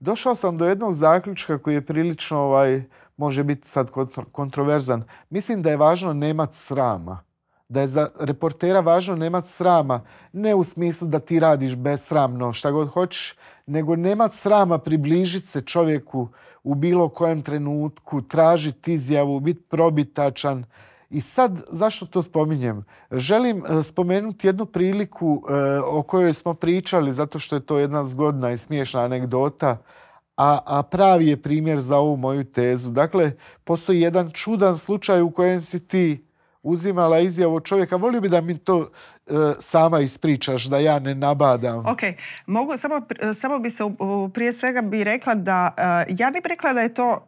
S1: Došao sam do jednog zaključka koji je prilično, ovaj, može biti sad kontroverzan. Mislim da je važno nemat srama. Da je za reportera važno nemat srama. Ne u smislu da ti radiš besramno, šta god hoćeš, nego nemat srama približiti se čovjeku u bilo kojem trenutku, tražiti izjavu, biti probitačan. I sad, zašto to spominjem? Želim e, spomenuti jednu priliku e, o kojoj smo pričali, zato što je to jedna zgodna i smiješna anegdota, a, a pravi je primjer za ovu moju tezu. Dakle, postoji jedan čudan slučaj u kojem si ti uzimala izjavu čovjeka. Volio bi da mi to e, sama ispričaš, da ja ne nabadam.
S2: Ok, samo, bi se prije svega bi rekla da, ja ne bi rekla da je to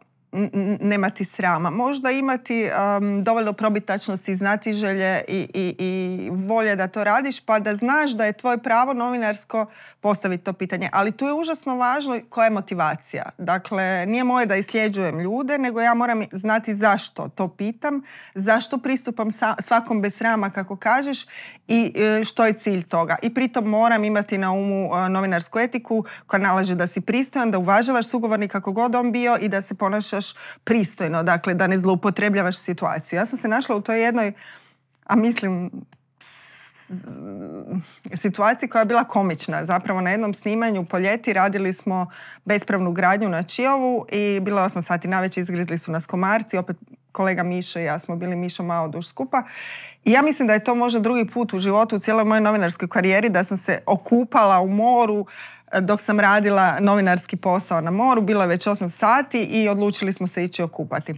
S2: nemati srama. Možda imati um, dovoljno probitačnosti, znati želje i, i, i volje da to radiš, pa da znaš da je tvoje pravo novinarsko postaviti to pitanje. Ali tu je užasno važno koja je motivacija. Dakle, nije moje da isljeđujem ljude, nego ja moram znati zašto to pitam, zašto pristupam svakom bez srama, kako kažeš, i e, što je cilj toga. I pritom moram imati na umu e, novinarsku etiku koja nalaže da si pristojan, da uvažavaš sugovornik kako god on bio i da se ponašaš pristojno, dakle da ne zloupotrebljavaš situaciju. Ja sam se našla u toj jednoj, a mislim, situaciji koja je bila komična. Zapravo na jednom snimanju po ljeti radili smo bespravnu gradnju na Čijovu i bilo je 8 sati navečer izgrizli su nas komarci, opet kolega Miša i ja smo bili Miša malo duž skupa. I ja mislim da je to možda drugi put u životu, u cijeloj mojoj novinarskoj karijeri, da sam se okupala u moru, dok sam radila novinarski posao na moru, bilo je već 8 sati i odlučili smo se ići okupati.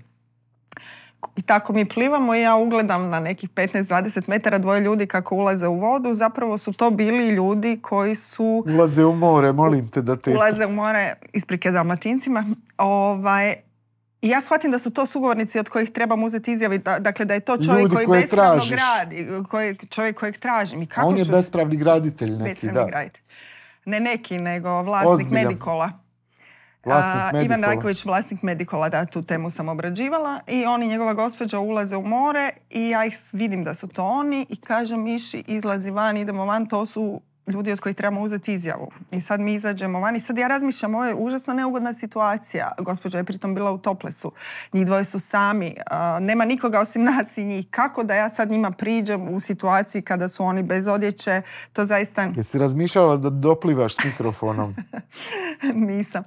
S2: I tako mi plivamo i ja ugledam na nekih 15-20 metara dvoje ljudi kako ulaze u vodu. Zapravo su to bili ljudi koji su...
S1: Ulaze u more, molim te da te... Ulaze
S2: u more, isprike dalmatincima. Ovaj, i ja shvatim da su to sugovornici od kojih trebam uzeti izjavi, dakle da je to čovjek koji bespravno gradi, koji, čovjek kojeg tražim. I kako on je ću... bespravni
S1: graditelj neki, bespravni da. Graditelj.
S2: Ne neki, nego vlasnik Medikola. Vlasnik Ivan Rajković, vlasnik Medikola, da, tu temu sam obrađivala. I oni, njegova gospođa ulaze u more i ja ih vidim da su to oni i kažem, Miši, izlazi van, idemo van, to su ljudi od kojih trebamo uzeti izjavu. I sad mi izađemo van i sad ja razmišljam, ovo je užasno neugodna situacija. Gospođa je pritom bila u toplesu. Njih dvoje su sami. nema nikoga osim nas i njih. Kako da ja sad njima priđem u situaciji kada su oni bez odjeće? To zaista...
S1: Jesi razmišljala da doplivaš s mikrofonom?
S2: Nisam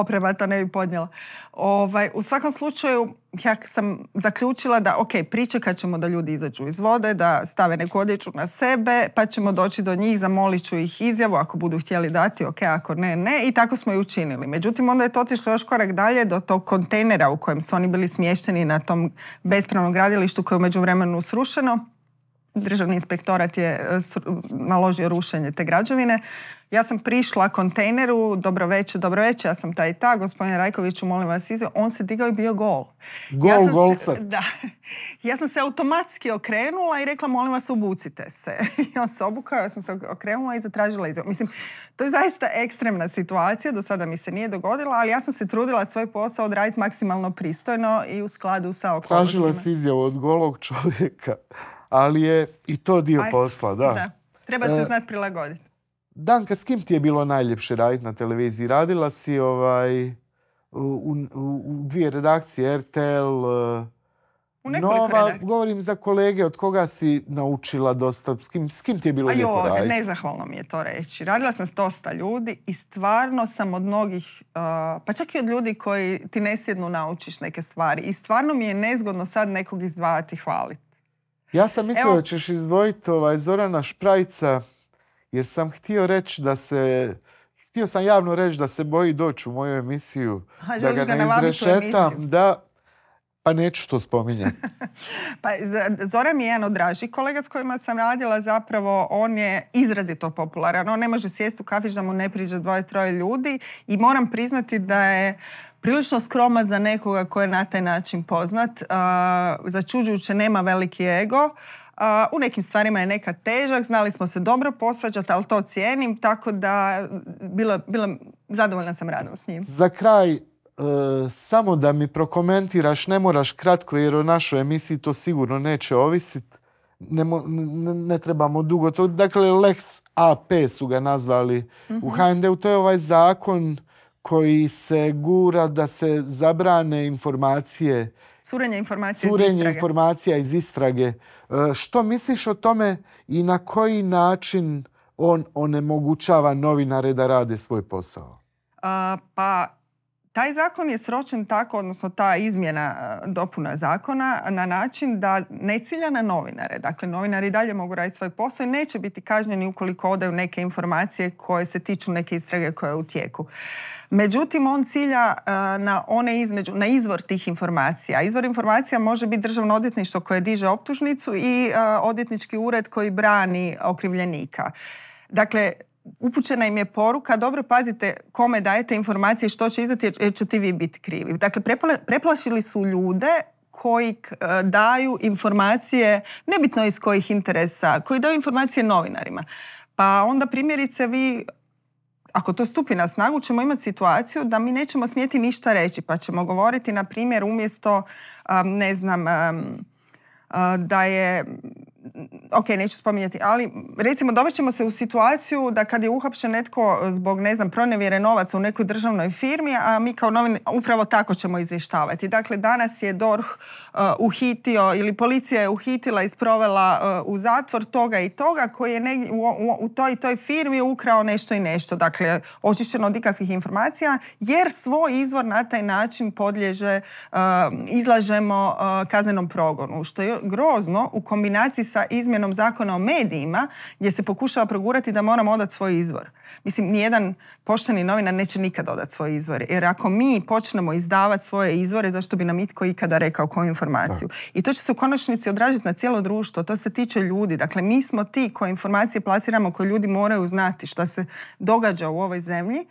S2: oprema to ne bi podnijela. Ovaj, u svakom slučaju, ja sam zaključila da, ok, pričekat ćemo da ljudi izađu iz vode, da stave neku odjeću na sebe, pa ćemo doći do njih, zamolit ću ih izjavu ako budu htjeli dati, ok, ako ne, ne. I tako smo i učinili. Međutim, onda je to otišlo još korak dalje do tog kontejnera u kojem su oni bili smješteni na tom bespravnom gradilištu koje je u međuvremenu srušeno. Državni inspektorat je eh, naložio rušenje te građevine. Ja sam prišla kontejneru, dobro večer, dobro večer, ja sam taj i ta, gospodine Rajkoviću, molim vas, izve. on se digao i bio gol. Gol, se, Da. Ja sam se automatski okrenula i rekla, molim vas, obucite se. I on se obukao, ja sam se okrenula i zatražila izve. Mislim, to je zaista ekstremna situacija, do sada mi se nije dogodila, ali ja sam se trudila svoj posao odraditi maksimalno pristojno i u skladu sa okolostima. Tražila si
S1: izjavu od golog čovjeka, ali je i to dio posla, da. da.
S2: Treba se e, znati prilagoditi.
S1: Danka, s kim ti je bilo najljepše raditi na televiziji? Radila si ovaj, u, dvije redakcije, RTL,
S2: e, Nova,
S1: govorim za kolege, od koga si naučila dosta, s kim, ti je bilo lijepo raditi?
S2: Nezahvalno mi je to reći. Radila sam s dosta ljudi i stvarno sam od mnogih, e, pa čak i od ljudi koji ti nesjedno naučiš neke stvari. I stvarno mi je nezgodno sad nekog izdvajati i hvaliti.
S1: Ja sam mislila da ćeš izdvojiti ovaj Zorana Šprajca jer sam htio reći da se... Htio sam javno reći da se boji doći u moju emisiju, da ga, ga ne izrešetam, da, pa neću to spominjati.
S2: pa, mi je jedan od dražih kolega s kojima sam radila. Zapravo, on je izrazito popularan. On ne može sjesti u kafić da mu ne priđe dvoje, troje ljudi. I moram priznati da je prilično skroma za nekoga koji je na taj način poznat. Uh, začuđujuće nema veliki ego u nekim stvarima je nekad težak, znali smo se dobro posvađati, ali to cijenim, tako da bila, bila, zadovoljna sam radom s njim. Za
S1: kraj, e, samo da mi prokomentiraš, ne moraš kratko jer o našoj emisiji to sigurno neće ovisit. Ne, trebamo dugo to. Dakle, Lex AP su ga nazvali u HND-u. Mhm. To je ovaj zakon koji se gura da se zabrane informacije
S2: Curenje informacija iz istrage.
S1: informacija iz istrage. E, što misliš o tome i na koji način on onemogućava novinare da rade svoj posao?
S2: pa taj zakon je sročen tako, odnosno ta izmjena e, dopuna zakona na način da ne cilja na novinare. Dakle, novinari dalje mogu raditi svoj posao i neće biti kažnjeni ukoliko odaju neke informacije koje se tiču neke istrage koja je u tijeku. Međutim, on cilja e, na one između, na izvor tih informacija. Izvor informacija može biti državno odvjetništvo koje diže optužnicu i e, odvjetnički ured koji brani okrivljenika. Dakle, upućena im je poruka, dobro pazite kome dajete informacije što će izdati jer ćete vi biti krivi. Dakle, preplašili su ljude koji e, daju informacije, nebitno iz kojih interesa, koji daju informacije novinarima. Pa onda primjerice vi ako to stupi na snagu, ćemo imati situaciju da mi nećemo smjeti ništa reći, pa ćemo govoriti, na primjer, umjesto, ne znam, da je ok, neću spominjati, ali recimo ćemo se u situaciju da kad je uhapšen netko zbog, ne znam, pronevjere novaca u nekoj državnoj firmi, a mi kao novin upravo tako ćemo izvještavati. Dakle, danas je DORH uh, uhitio ili policija je uhitila i sprovela uh, u zatvor toga i toga koji je u, toj i toj firmi ukrao nešto i nešto. Dakle, očišćeno od ikakvih informacija, jer svoj izvor na taj način podliježe, uh, izlažemo kaznenom progonu, što je grozno u kombinaciji sa izmjenom izmjenom zakona o medijima gdje se pokušava progurati da moramo odati svoj izvor. Mislim, nijedan pošteni novinar neće nikad odati svoj izvor. Jer ako mi počnemo izdavati svoje izvore, zašto bi nam itko ikada rekao koju informaciju? I to će se u konačnici odražiti na cijelo društvo. To se tiče ljudi. Dakle, mi smo ti koje informacije plasiramo, koje ljudi moraju znati što se događa u ovoj zemlji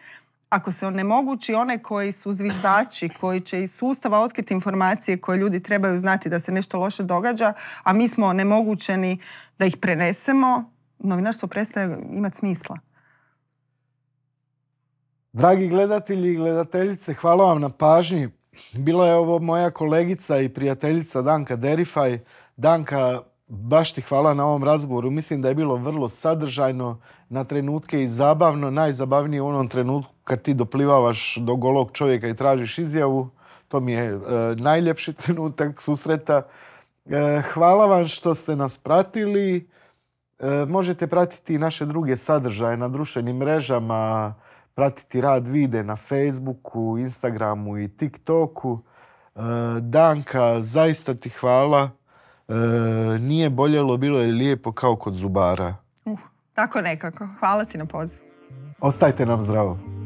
S2: ako se onemogući one koji su zviždači, koji će iz sustava otkriti informacije koje ljudi trebaju znati da se nešto loše događa, a mi smo onemogućeni da ih prenesemo, novinarstvo prestaje imati smisla.
S1: Dragi gledatelji i gledateljice, hvala vam na pažnji. Bila je ovo moja kolegica i prijateljica Danka Derifaj. Danka, baš ti hvala na ovom razgovoru. Mislim da je bilo vrlo sadržajno, na trenutke i zabavno. Najzabavnije u onom trenutku kad ti doplivavaš do golog čovjeka i tražiš izjavu, to mi je e, najljepši trenutak susreta. E, hvala vam što ste nas pratili. E, možete pratiti i naše druge sadržaje na društvenim mrežama, pratiti rad vide na Facebooku, Instagramu i TikToku. Danka, zaista ti hvala. Nije boljelo, bilo je lijepo kao kod zubara. Uh,
S2: tako nekako. Hvala ti na poziv.
S1: Ostajte nam zdravo.